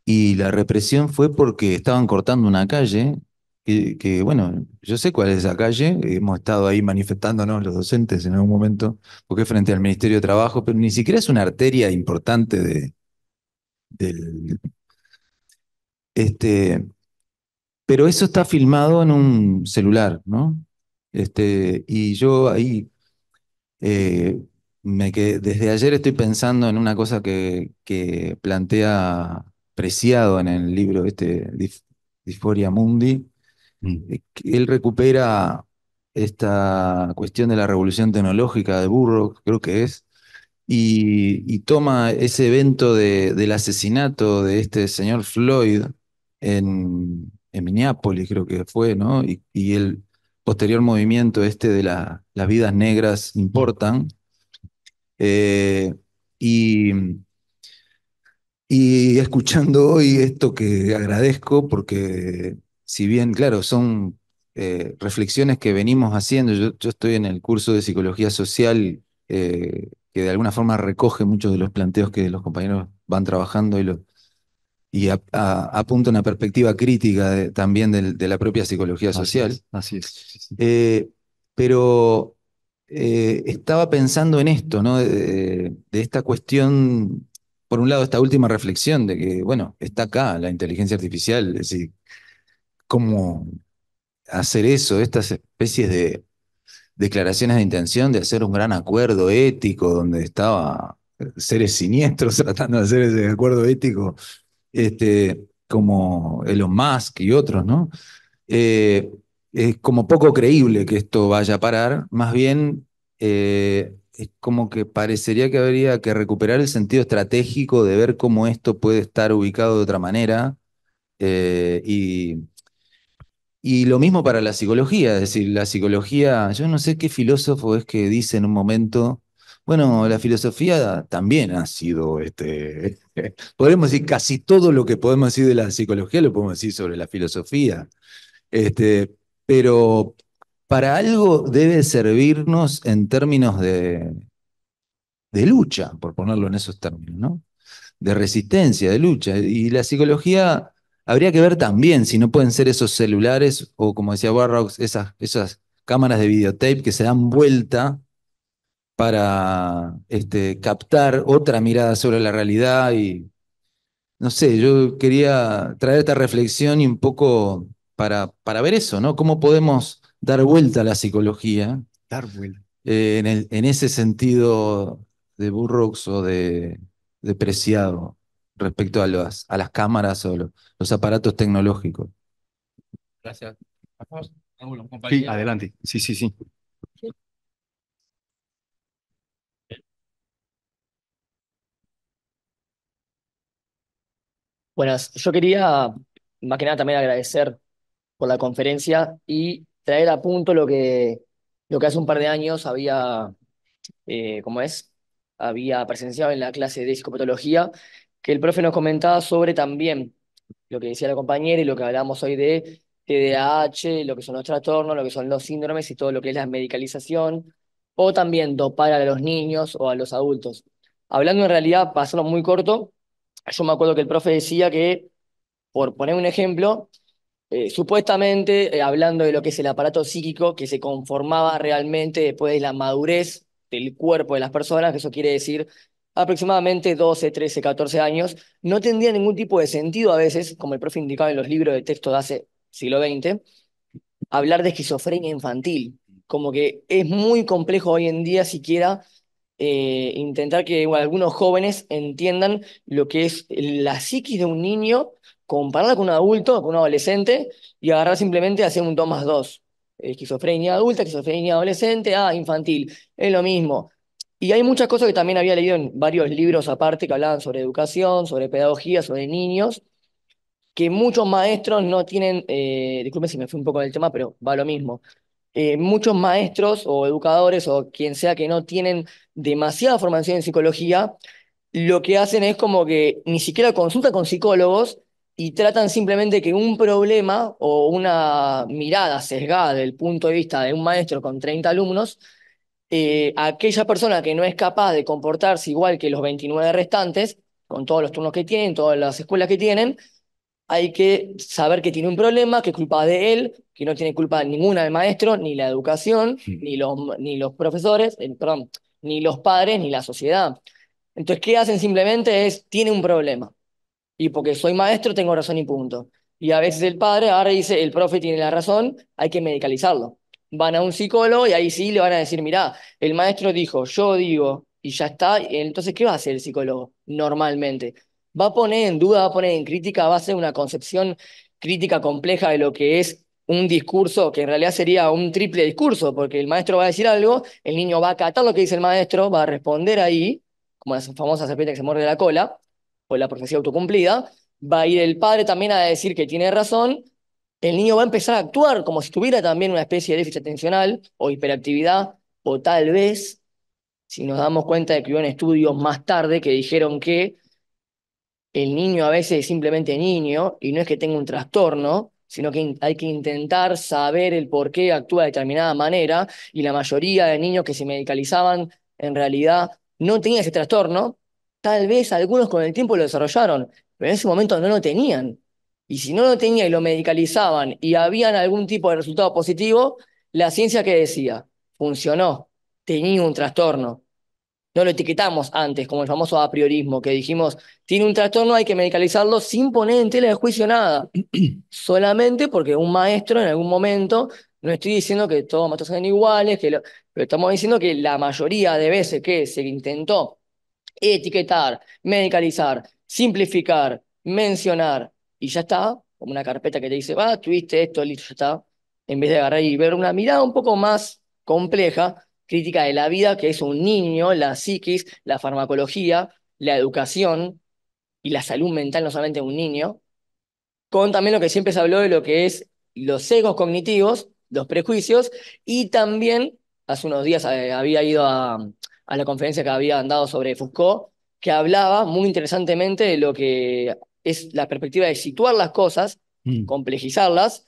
y la represión fue porque estaban cortando una calle, que, bueno, yo sé cuál es esa calle, hemos estado ahí manifestándonos los docentes en algún momento, porque es frente al Ministerio de Trabajo, pero ni siquiera es una arteria importante de, Este, pero eso está filmado en un celular, ¿no? Este, y yo ahí eh, me quedé, desde ayer estoy pensando en una cosa que plantea preciado en el libro este, Dysphoria Mundi, mm. eh, él recupera esta cuestión de la revolución tecnológica de Burroughs, creo que es, y, toma ese evento del asesinato de este señor Floyd en, Minneapolis, creo que fue, ¿no? Y, el posterior movimiento este de las vidas negras importan. Mm. Eh, y y escuchando hoy esto que agradezco, porque si bien, claro, son eh, reflexiones que venimos haciendo, yo, estoy en el curso de psicología social eh, que de alguna forma recoge muchos de los planteos que los compañeros van trabajando y lo, apunta una perspectiva crítica también de, la propia psicología social. Así es. Eh, pero estaba pensando en esto, ¿no? de, esta cuestión por un lado, esta última reflexión de que, bueno, está acá la inteligencia artificial, es decir, cómo hacer eso, estas especies de declaraciones de intención de hacer un gran acuerdo ético donde estaba seres siniestros tratando de hacer ese acuerdo ético, este, como Elon Musk y otros, ¿no? Eh, es como poco creíble que esto vaya a parar, más bien eh, es como que parecería que habría que recuperar el sentido estratégico de ver cómo esto puede estar ubicado de otra manera. Eh, y, y, lo mismo para la psicología, es decir, la psicología, yo no sé qué filósofo es que dice en un momento, bueno, la filosofía también ha sido, este, podemos decir, casi todo lo que podemos decir de la psicología lo podemos decir sobre la filosofía, este, pero para algo debe servirnos en términos de, lucha, por ponerlo en esos términos, ¿no? De resistencia, de lucha. Y la psicología habría que ver también si no pueden ser esos celulares o, como decía Warrocks, esas, esas cámaras de videotape que se dan vuelta para este, captar otra mirada sobre la realidad y no sé, yo quería traer esta reflexión y un poco para, para ver eso, ¿no? ¿Cómo podemos dar vuelta a la psicología. Dar vuelta. Eh, en, ese sentido de Burroughs o de, Preciado respecto a, a las cámaras o los, aparatos tecnológicos. Gracias. Sí, adelante. Sí, sí, sí. Buenas. yo quería más que nada también agradecer por la conferencia y traer a punto lo que, lo que hace un par de años había, eh, es? Había presenciado en la clase de psicopatología, que el profe nos comentaba sobre también lo que decía la compañera y lo que hablamos hoy de TDAH, lo que son los trastornos, lo que son los síndromes y todo lo que es la medicalización, o también dopar a los niños o a los adultos. Hablando en realidad, pasando muy corto, yo me acuerdo que el profe decía que, por poner un ejemplo, eh, supuestamente, eh, hablando de lo que es el aparato psíquico, que se conformaba realmente después de la madurez del cuerpo de las personas, que eso quiere decir aproximadamente 12, 13, 14 años, no tendría ningún tipo de sentido a veces, como el profe indicaba en los libros de texto de hace siglo XX, hablar de esquizofrenia infantil. Como que es muy complejo hoy en día siquiera eh, intentar que algunos jóvenes entiendan lo que es la psiquis de un niño compararla con un adulto, con un adolescente, y agarrar simplemente hacer un 2 más 2. Esquizofrenia adulta, esquizofrenia adolescente, ah, infantil, es lo mismo. Y hay muchas cosas que también había leído en varios libros aparte que hablaban sobre educación, sobre pedagogía, sobre niños, que muchos maestros no tienen, eh, disculpen si me fui un poco del tema, pero va lo mismo. Eh, muchos maestros o educadores o quien sea que no tienen demasiada formación en psicología, lo que hacen es como que ni siquiera consulta con psicólogos y tratan simplemente que un problema o una mirada sesgada del punto de vista de un maestro con 30 alumnos, eh, aquella persona que no es capaz de comportarse igual que los 29 restantes, con todos los turnos que tienen, todas las escuelas que tienen, hay que saber que tiene un problema, que es culpa de él, que no tiene culpa ninguna del maestro, ni la educación, ni, los, ni los profesores, eh, perdón, ni los padres, ni la sociedad. Entonces, ¿qué hacen simplemente? Es, tiene un problema y porque soy maestro tengo razón y punto. Y a veces el padre ahora dice, el profe tiene la razón, hay que medicalizarlo. Van a un psicólogo y ahí sí le van a decir, mira el maestro dijo, yo digo, y ya está. Entonces, ¿qué va a hacer el psicólogo normalmente? Va a poner en duda, va a poner en crítica, va a hacer una concepción crítica compleja de lo que es un discurso, que en realidad sería un triple discurso, porque el maestro va a decir algo, el niño va a acatar lo que dice el maestro, va a responder ahí, como la famosa serpiente que se muerde la cola, o la profecía autocumplida, va a ir el padre también a decir que tiene razón, el niño va a empezar a actuar como si tuviera también una especie de déficit atencional o hiperactividad, o tal vez, si nos damos cuenta de que hubo estudios más tarde que dijeron que el niño a veces es simplemente niño y no es que tenga un trastorno, sino que hay que intentar saber el por qué actúa de determinada manera y la mayoría de niños que se medicalizaban en realidad no tenían ese trastorno, Tal vez algunos con el tiempo lo desarrollaron, pero en ese momento no lo tenían. Y si no lo tenían y lo medicalizaban y habían algún tipo de resultado positivo, la ciencia que decía, funcionó, tenía un trastorno. No lo etiquetamos antes, como el famoso a priorismo que dijimos, tiene un trastorno, hay que medicalizarlo sin poner en tela de juicio nada. Solamente porque un maestro en algún momento, no estoy diciendo que todos los maestros sean iguales, que lo, pero estamos diciendo que la mayoría de veces que se intentó etiquetar, medicalizar, simplificar, mencionar y ya está, como una carpeta que te dice, va tuviste esto, listo, ya está, en vez de agarrar y ver una mirada un poco más compleja, crítica de la vida, que es un niño, la psiquis, la farmacología, la educación y la salud mental, no solamente un niño, con también lo que siempre se habló de lo que es los egos cognitivos, los prejuicios, y también hace unos días eh, había ido a, a la conferencia que habían dado sobre Foucault, que hablaba muy interesantemente de lo que es la perspectiva de situar las cosas, mm. complejizarlas,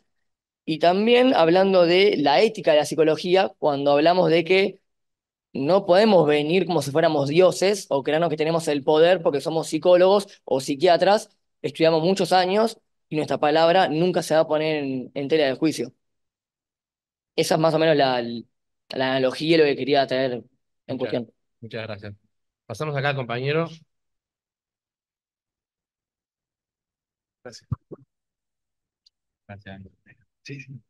y también hablando de la ética de la psicología, cuando hablamos de que no podemos venir como si fuéramos dioses o creernos que tenemos el poder porque somos psicólogos o psiquiatras, estudiamos muchos años y nuestra palabra nunca se va a poner en, tela de juicio. Esa es más o menos la, analogía y lo que quería traer en muchas, gracias. Pasamos acá, compañero. Gracias. Gracias. Sí, sí.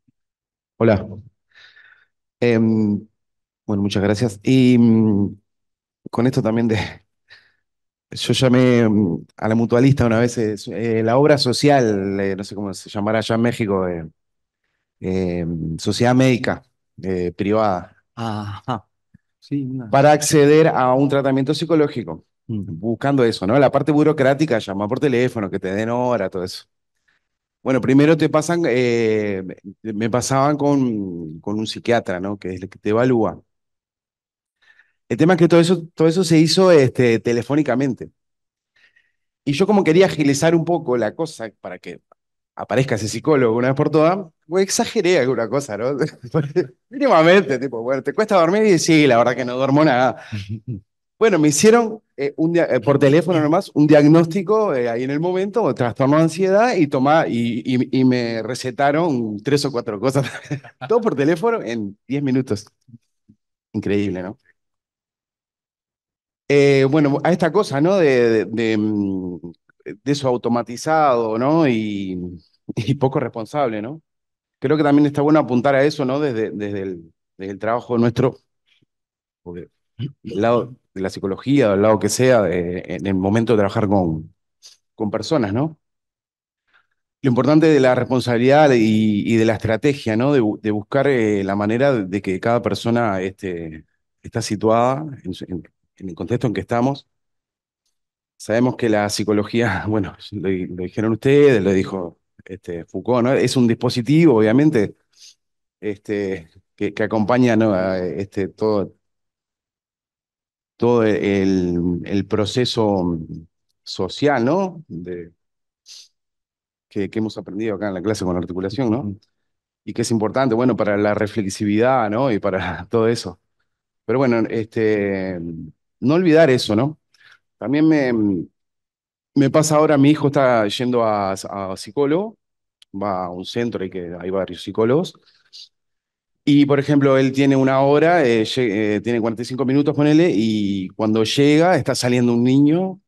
Hola. Em, bueno, muchas gracias. Y mm, con esto también de... Yo llamé mm, a la mutualista una vez, eh, la obra social, eh, no sé cómo se llamará allá en México, eh, em, sociedad médica privada. Ajá para acceder a un tratamiento psicológico. Mm. Buscando eso, ¿no? La parte burocrática, llamar por teléfono, que te den hora, todo eso. Bueno, primero te pasan, eh, me pasaban con, con, un psiquiatra, ¿no? Que es el que te evalúa. El tema es que todo eso, todo eso se hizo este, telefónicamente. Y yo como quería agilizar un poco la cosa para que aparezca ese psicólogo una vez por todas, güey, exageré alguna cosa, ¿no? Mínimamente, tipo, bueno, ¿te cuesta dormir? Y sí, la verdad que no duermo nada. Bueno, me hicieron eh, un eh, por teléfono nomás un diagnóstico eh, ahí en el momento, trastorno de ansiedad, y, toma, y, me recetaron tres o cuatro cosas, todo por teléfono en diez minutos. Increíble, ¿no? bueno, a esta cosa, ¿no? de mm, de eso automatizado, ¿no? Y, poco responsable, ¿no? Creo que también está bueno apuntar a eso, ¿no? Desde, desde, el, trabajo nuestro, del lado de la psicología, del lado que sea, en el momento de trabajar con, con personas, ¿no? Lo importante de la responsabilidad y, de la estrategia, ¿no? De, buscar eh, la manera de que cada persona este, está situada en el contexto en que estamos Sabemos que la psicología, bueno, lo, dijeron ustedes, lo dijo este, Foucault, ¿no? Es un dispositivo, obviamente, este, que, acompaña ¿no? este, todo, todo el, proceso social, ¿no? De, que, que, hemos aprendido acá en la clase con la articulación, ¿no? Y que es importante, bueno, para la reflexividad, ¿no? Y para todo eso. Pero bueno, este, no olvidar eso, ¿no? También me, me pasa ahora, mi hijo está yendo a, psicólogo, va a un centro, hay, que, hay varios psicólogos. Y, por ejemplo, él tiene una hora, eh, eh, tiene 45 minutos, con él, y cuando llega está saliendo un niño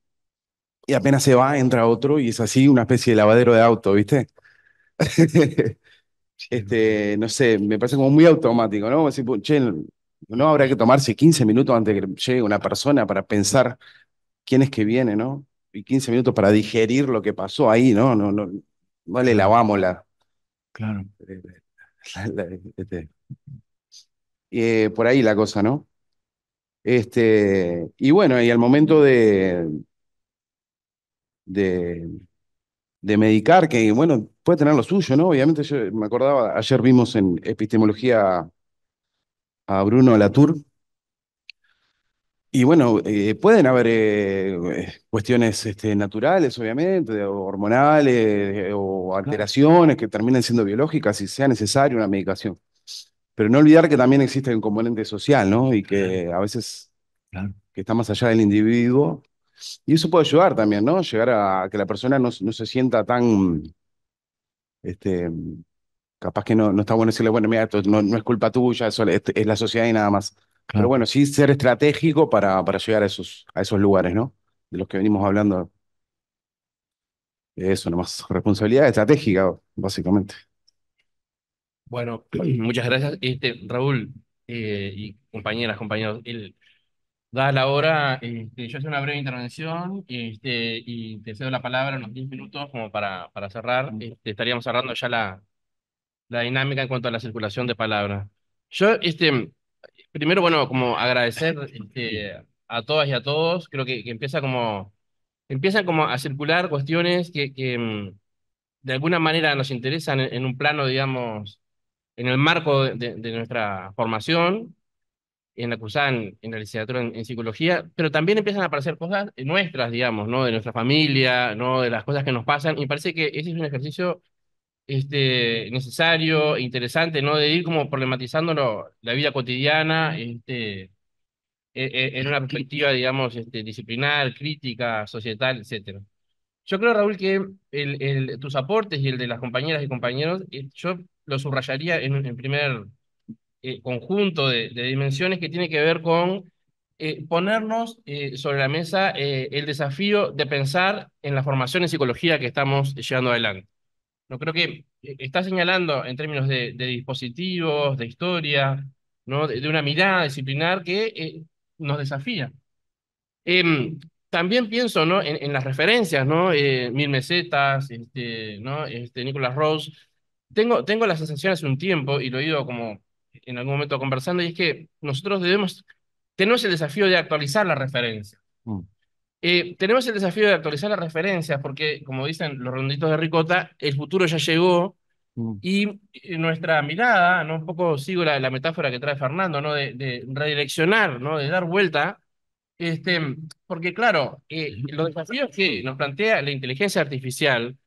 y apenas se va, entra otro y es así una especie de lavadero de auto, ¿viste? este, no sé, me parece como muy automático, ¿no? che, no habrá que tomarse 15 minutos antes de que llegue una persona para pensar quién es que viene, ¿no? Y 15 minutos para digerir lo que pasó ahí, ¿no? No, no, vale, le lavamos la... Claro. Eh, este, eh, por ahí la cosa, ¿no? Este, y bueno, y al momento de, de, de medicar, que bueno, puede tener lo suyo, ¿no? Obviamente yo me acordaba, ayer vimos en epistemología a Bruno Latour, y bueno, eh, pueden haber eh, eh, cuestiones este, naturales, obviamente, o hormonales, o alteraciones que terminen siendo biológicas y sea necesaria una medicación. Pero no olvidar que también existe un componente social, ¿no? Y que a veces claro. que está más allá del individuo. Y eso puede ayudar también, ¿no? Llegar a que la persona no, no se sienta tan, este, capaz que no, no está bueno decirle, bueno, mira, esto no, no es culpa tuya, eso es la sociedad y nada más. Pero bueno, sí ser estratégico para, para llegar a esos, a esos lugares, ¿no? De los que venimos hablando. Eso nomás, responsabilidad estratégica, básicamente. Bueno, muchas gracias, este, Raúl eh, y compañeras, compañeros. El, da la hora, este, yo hago una breve intervención este, y te cedo la palabra en unos 10 minutos como para, para cerrar. Este, estaríamos cerrando ya la, la dinámica en cuanto a la circulación de palabras. Yo, este, Primero, bueno, como agradecer este, a todas y a todos, creo que, empieza como, empiezan como a circular cuestiones que, mm, de alguna manera nos interesan en, un plano, digamos, en el marco de, nuestra formación, en la cursada en, la licenciatura en, psicología, pero también empiezan a aparecer cosas nuestras, digamos, ¿no? De nuestra familia, ¿no? De las cosas que nos pasan, y parece que ese es un ejercicio este, necesario, interesante, ¿no? De ir como problematizando la vida cotidiana, este, e, e, en una perspectiva, digamos, este, disciplinar, crítica, societal, etcétera. Yo creo, Raúl, que el, el, tus aportes y el de las compañeras y compañeros, eh, yo lo subrayaría en, un primer eh, conjunto de, dimensiones que tiene que ver con eh, ponernos sobre la mesa el desafío de pensar en la formación en psicología que estamos llevando adelante. No creo que eh, está señalando en términos de, dispositivos, de historia, ¿no? de, una mirada disciplinar que eh, nos desafía. Em, también pienso ¿no? en, las referencias, ¿no? Eh, Mil Mesetas, este, ¿no? este, Nicholas Rose. Tengo, tengo la sensación hace un tiempo, y lo he ido como en algún momento conversando, y es que nosotros debemos, tenemos el desafío de actualizar la referencia. Mm. Eh, tenemos el desafío de actualizar las referencias, porque, como dicen los ronditos de ricota, el futuro ya llegó mm. y eh, nuestra mirada, ¿no? un poco sigo la, la metáfora que trae Fernando, ¿no? de, redireccionar, ¿no? de dar vuelta, este, porque claro, eh, los desafíos que nos plantea la inteligencia artificial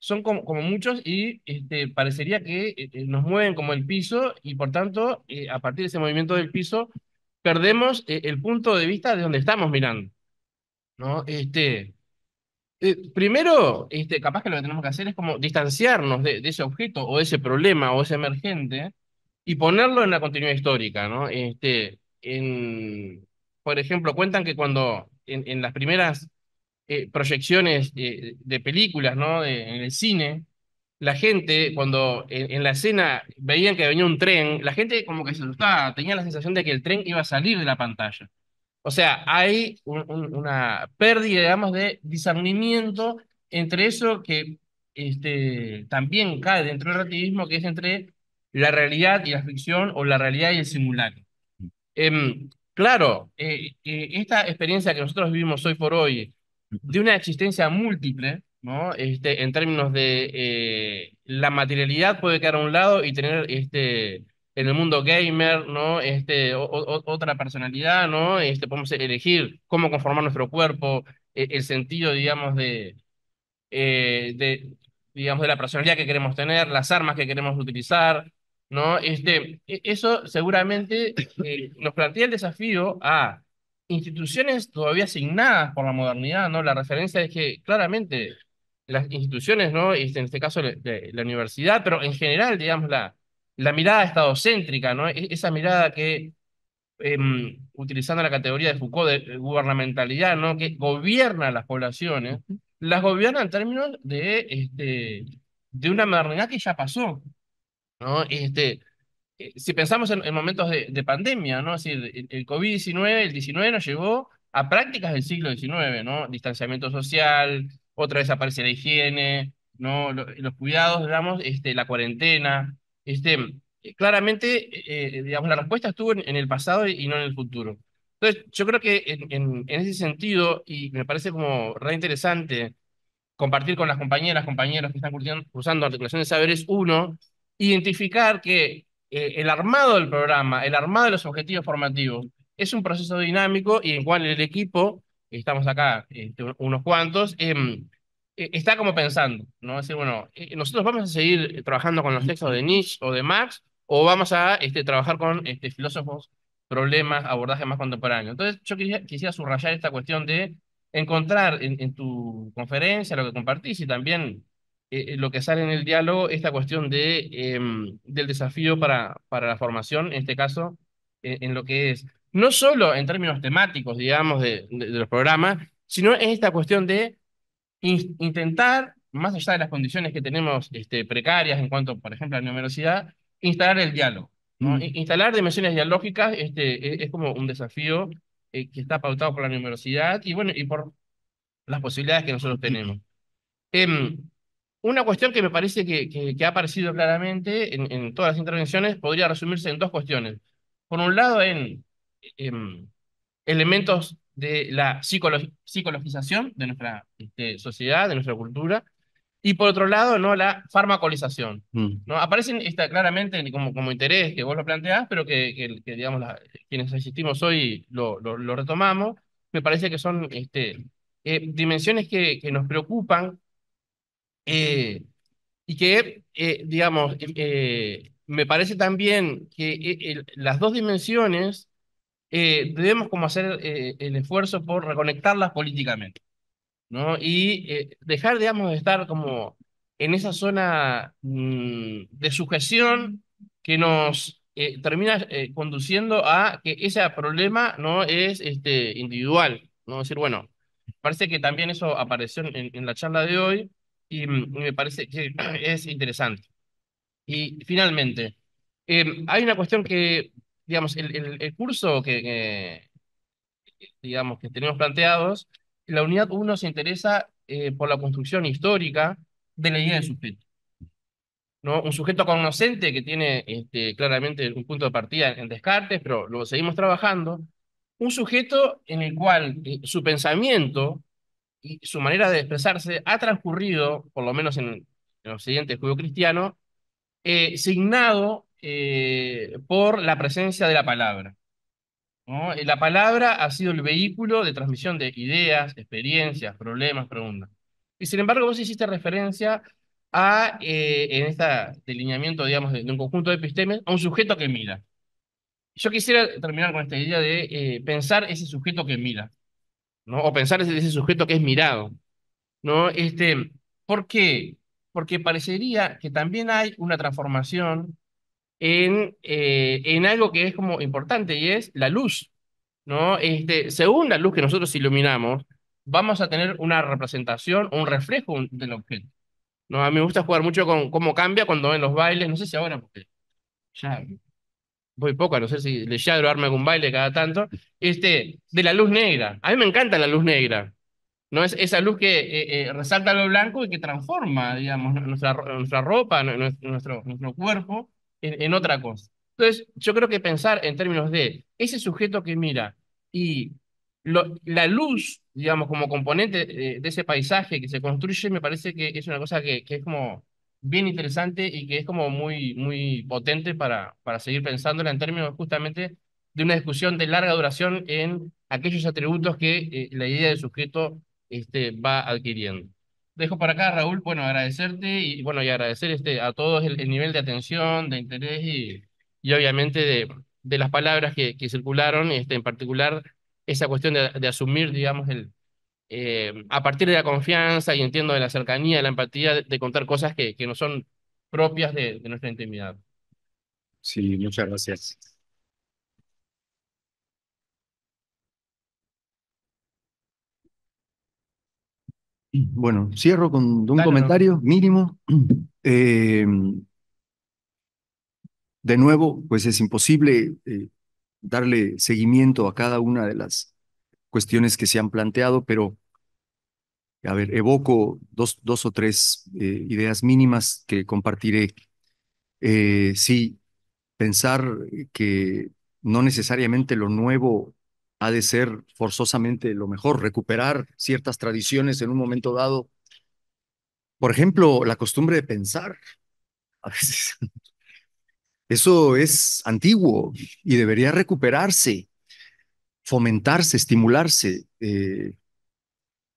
son como, como muchos y este, parecería que nos mueven como el piso y por tanto, a partir de ese movimiento del piso, perdemos el punto de vista de donde estamos mirando. Este, eh, primero, este, capaz que lo que tenemos que hacer es como distanciarnos de, ese objeto o de ese problema o ese emergente y ponerlo en la continuidad histórica, ¿no? Este, en, por ejemplo, cuentan que cuando en, las primeras eh, proyecciones eh, de películas, ¿no? en el cine, la gente, cuando en, en, la escena veían que venía un tren, la gente como que se asustaba, tenía la sensación de que el tren iba a salir de la pantalla. O sea, hay una pérdida, digamos, de discernimiento entre eso que este, también cae dentro del relativismo, que es entre la realidad y la ficción o la realidad y el simulacro. Em, claro, eh, eh, esta experiencia que nosotros vivimos hoy por hoy, de una existencia múltiple, ¿no? Este, en términos de eh, la materialidad puede quedar a un lado y tener este, en el mundo gamer, ¿no? Este, otra personalidad, ¿no? Este, podemos elegir cómo conformar nuestro cuerpo, e, el, sentido, digamos, de, eh, de, digamos, de la personalidad que queremos tener, las armas que queremos utilizar, ¿no? Este, e, eso seguramente eh, nos plantea el desafío a instituciones todavía asignadas por la modernidad, ¿no? La referencia es que claramente las instituciones, ¿no? Este, en este caso la, la universidad, pero en general, digamos, la la mirada estadocéntrica, ¿no? E-, esa mirada que, em, utilizando la categoría de Foucault de eh, gubernamentalidad, Que gobierna a las poblaciones, las gobierna en términos de, este, de una modernidad que ya pasó, este, eh, si pensamos en, momentos de, pandemia, el, COVID-19, el 19 nos llevó a prácticas del siglo XIX, Distanciamiento social, otra vez aparece la higiene, Los, cuidados, este, la cuarentena, este, claramente, eh, digamos, la respuesta estuvo en, el pasado y no en el futuro. Entonces, yo creo que en, ese sentido, y me parece como re interesante compartir con las compañeras, compañeros que están cursando, articulación de saberes, uno, identificar que eh, el armado del programa, el armado de los objetivos formativos, es un proceso dinámico y en cual el equipo, estamos acá este, unos cuantos, eh, eh, está como pensando, ¿no? Es decir, bueno, eh, nosotros vamos a seguir eh, trabajando con los textos de Nietzsche o de Marx, o vamos a este, trabajar con este, filósofos, problemas, abordaje más contemporáneos. Entonces, yo quisiera, subrayar esta cuestión de encontrar en, tu conferencia, lo que compartís y también lo que sale en el diálogo, esta cuestión de, em, del desafío para, para la formación, en este caso, e, en, lo que es, no solo en términos temáticos, digamos, de los programas, sino en esta cuestión de intentar, más allá de las condiciones que tenemos este, precarias en cuanto, por ejemplo, a la numerosidad, instalar el diálogo. ¿no? Mm. Instalar dimensiones dialógicas este, e-, es, como un desafío eh, que está pautado por la numerosidad y, bueno, y por las posibilidades que nosotros tenemos. Em, una cuestión que me parece que, que, ha aparecido claramente en, todas las intervenciones podría resumirse en dos cuestiones. Por un lado, en, en em, elementos de la psicologización de nuestra este, sociedad, de nuestra cultura, y por otro lado, ¿no? la farmacolización. Mm. ¿no? Aparecen está claramente como, como interés que vos lo planteás, pero que, que, digamos, la, quienes asistimos hoy lo, lo, retomamos. Me parece que son este, eh, dimensiones que, nos preocupan eh, y que, eh, digamos, me parece también que las dos dimensiones eh, debemos como hacer eh, el esfuerzo por reconectarlas políticamente, ¿no? Y eh, dejar, digamos, de estar como en esa zona mm, de sujeción que nos termina conduciendo a que ese problema no es este, individual, ¿no? Es decir, bueno, parece que también eso apareció en, la charla de hoy y, mm, me parece que es interesante. Y finalmente, em, hay una cuestión que digamos, el, el, curso que, digamos, que tenemos planteados, la unidad 1 se interesa eh, por la construcción histórica de la idea del sujeto. ¿no? Un sujeto conocente que tiene este, claramente un punto de partida en Descartes, pero lo seguimos trabajando. Un sujeto en el cual eh, su pensamiento y su manera de expresarse ha transcurrido, por lo menos en, los siguientes Juegos Cristianos, cristiano, eh, signado eh, por la presencia de la palabra. ¿no? La palabra ha sido el vehículo de transmisión de ideas, experiencias, problemas, preguntas. Y sin embargo, vos hiciste referencia a, eh, en este delineamiento, digamos, de, un conjunto de epistemes, a un sujeto que mira. Yo quisiera terminar con esta idea de eh, pensar ese sujeto que mira, ¿no? o pensar ese, ese sujeto que es mirado. ¿no? Este, ¿Por qué? Porque parecería que también hay una transformación en, eh, en algo que es como importante y es la luz, ¿no? Este, según la luz que nosotros iluminamos, vamos a tener una representación, un reflejo del objeto. ¿no? A mí me gusta jugar mucho con cómo cambia cuando ven los bailes, no sé si ahora, porque ya voy poco, a no sé si le ya arme algún baile cada tanto, este, de la luz negra. A mí me encanta la luz negra. ¿no? Es esa luz que eh, eh, resalta lo blanco y que transforma, digamos, nuestra, nuestra ropa, nuestro, nuestro cuerpo, en, otra cosa. Entonces, yo creo que pensar en términos de ese sujeto que mira y la luz, digamos, como componente eh, de, ese paisaje que se construye, me parece que es una cosa que, es como bien interesante y que es como muy, muy potente para, para seguir pensándola en términos justamente de una discusión de larga duración en aquellos atributos que eh, la idea del sujeto este, va adquiriendo dejo para acá, Raúl, bueno, agradecerte y bueno, y agradecer este, a todos el, nivel de atención, de interés y, obviamente de, de las palabras que, circularon, este, en particular esa cuestión de, asumir, digamos, el, eh, a partir de la confianza y entiendo de la cercanía, de la empatía, de, contar cosas que, que no son propias de, de nuestra intimidad. Sí, muchas gracias. Bueno, cierro con un comentario mínimo. Eh, de nuevo, pues es imposible eh, darle seguimiento a cada una de las cuestiones que se han planteado, pero a ver, evoco dos, o tres eh, ideas mínimas que compartiré. sí, pensar que no necesariamente lo nuevo ha de ser forzosamente lo mejor, recuperar ciertas tradiciones en un momento dado. Por ejemplo, la costumbre de pensar. A veces. Eso es antiguo y debería recuperarse, fomentarse, estimularse eh,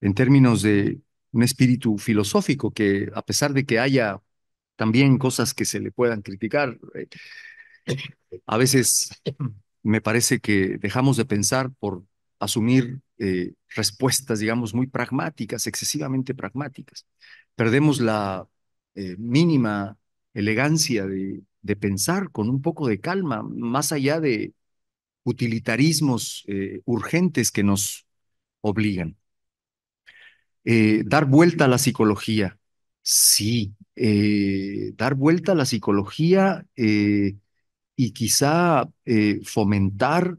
en términos de un espíritu filosófico que a pesar de que haya también cosas que se le puedan criticar, eh, a veces me parece que dejamos de pensar por asumir eh, respuestas, digamos, muy pragmáticas, excesivamente pragmáticas. Perdemos la eh, mínima elegancia de, pensar con un poco de calma, más allá de utilitarismos eh, urgentes que nos obligan. dar vuelta a la psicología. Sí, dar vuelta a la psicología y quizá eh, fomentar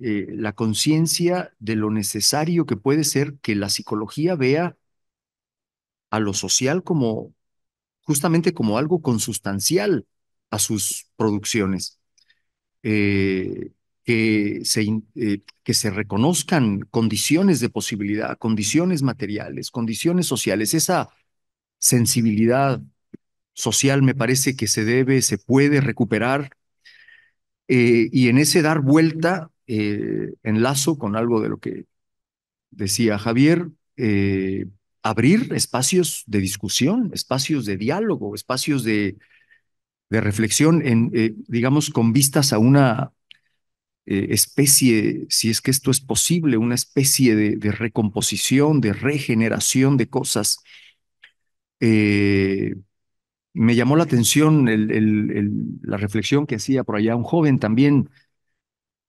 eh, la conciencia de lo necesario que puede ser que la psicología vea a lo social como justamente como algo consustancial a sus producciones, eh, que, que se reconozcan condiciones de posibilidad, condiciones materiales, condiciones sociales, esa sensibilidad social me parece que se debe, se puede recuperar eh, y en ese dar vuelta, eh, enlazo con algo de lo que decía Javier, eh, abrir espacios de discusión, espacios de diálogo, espacios de, reflexión, en, digamos, con vistas a una especie, si es que esto es posible, una especie de, recomposición, de regeneración de cosas me llamó la atención la reflexión que hacía por allá un joven también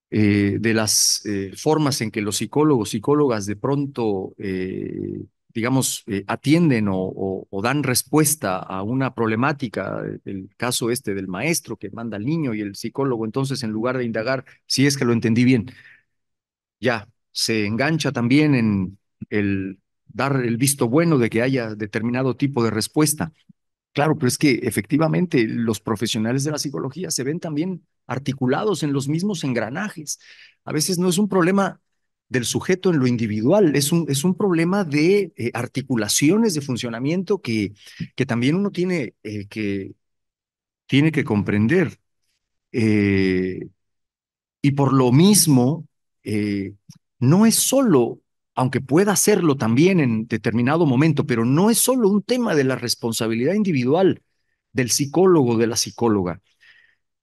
eh, de las eh, formas en que los psicólogos, psicólogas de pronto, eh, digamos, atienden o, o, dan respuesta a una problemática, el caso este del maestro que manda al niño y el psicólogo, entonces en lugar de indagar si es que lo entendí bien, ya se engancha también en el dar el visto bueno de que haya determinado tipo de respuesta. Claro, pero es que efectivamente los profesionales de la psicología se ven también articulados en los mismos engranajes. A veces no es un problema del sujeto en lo individual, es un, es un problema de eh, articulaciones de funcionamiento que, que también uno tiene, eh, que, tiene que comprender. Eh, y por lo mismo, no es solo aunque pueda hacerlo también en determinado momento, pero no es solo un tema de la responsabilidad individual del psicólogo, de la psicóloga.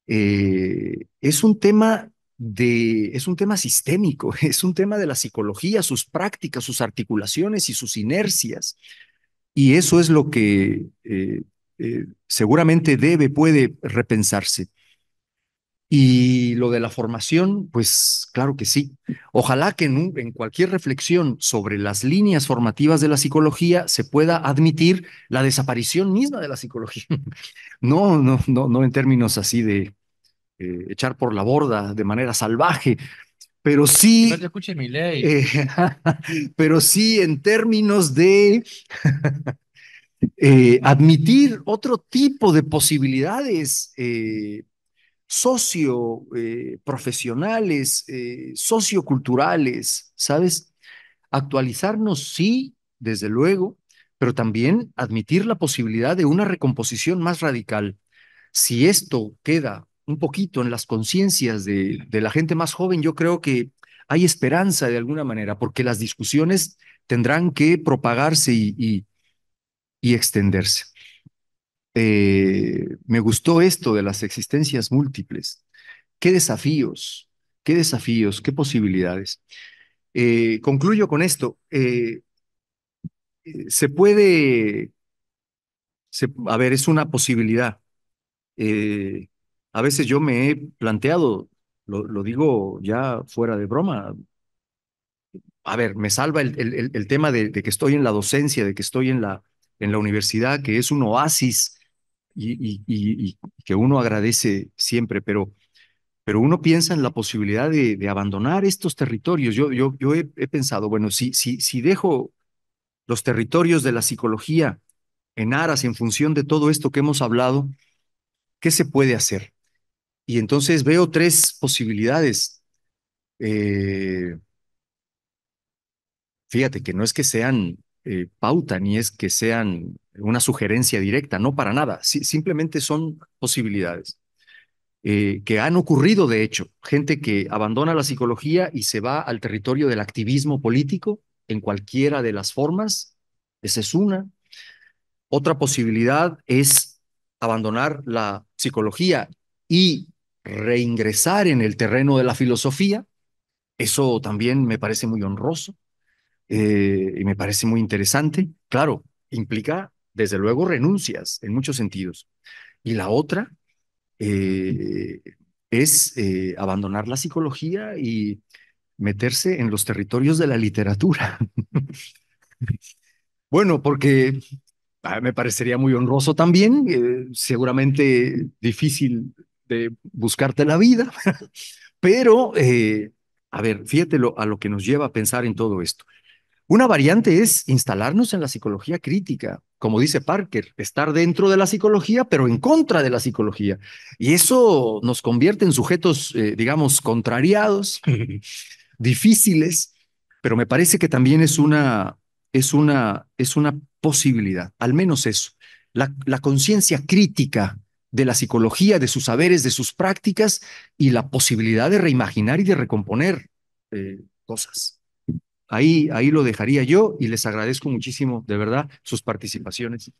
Eh, es un tema de, es un tema sistémico, es un tema de la psicología, sus prácticas, sus articulaciones y sus inercias. Y eso es lo que eh, eh, seguramente debe, puede repensarse. Y lo de la formación, pues claro que sí. Ojalá que en, en, cualquier reflexión sobre las líneas formativas de la psicología se pueda admitir la desaparición misma de la psicología. No, no, no, no en términos así de eh, echar por la borda de manera salvaje, pero sí. Eh, pero sí en términos de. Eh, admitir otro tipo de posibilidades socio eh, profesionales, eh, socioculturales, ¿sabes? Actualizarnos, sí, desde luego, pero también admitir la posibilidad de una recomposición más radical. Si esto queda un poquito en las conciencias de, la gente más joven, yo creo que hay esperanza de alguna manera, porque las discusiones tendrán que propagarse y extenderse. Eh, me gustó esto de las existencias múltiples. ¿Qué desafíos? ¿Qué desafíos? ¿Qué posibilidades? Eh, concluyo con esto. Eh, se puede, a ver, es una posibilidad. a veces yo me he planteado, lo, digo ya fuera de broma, a ver, me salva el, tema de, que estoy en la docencia, de que estoy en la universidad, que es un oasis y, que uno agradece siempre, pero, pero uno piensa en la posibilidad de, abandonar estos territorios. Yo, yo, yo he, pensado, bueno, si, si, si dejo los territorios de la psicología en aras en función de todo esto que hemos hablado, ¿qué se puede hacer? Y entonces veo tres posibilidades. Eh, fíjate que no es que sean eh, pauta ni es que sean una sugerencia directa, no para nada, simplemente son posibilidades eh, que han ocurrido de hecho, gente que abandona la psicología y se va al territorio del activismo político en cualquiera de las formas, esa es una. Otra posibilidad es abandonar la psicología y reingresar en el terreno de la filosofía, eso también me parece muy honroso. Eh, y me parece muy interesante. Claro, implica, desde luego, renuncias en muchos sentidos. Y la otra eh, es eh, abandonar la psicología y meterse en los territorios de la literatura. bueno, porque ah, me parecería muy honroso también, seguramente difícil de buscarte la vida, pero, a ver, fíjate a lo que nos lleva a pensar en todo esto. Una variante es instalarnos en la psicología crítica, como dice Parker, estar dentro de la psicología, pero en contra de la psicología. Y eso nos convierte en sujetos, eh, digamos, contrariados, difíciles, pero me parece que también es una, es una, es una posibilidad, al menos eso. La, conciencia crítica de la psicología, de sus saberes, de sus prácticas y la posibilidad de reimaginar y de recomponer eh, cosas. Ahí, ahí lo dejaría yo y les agradezco muchísimo, de verdad, sus participaciones.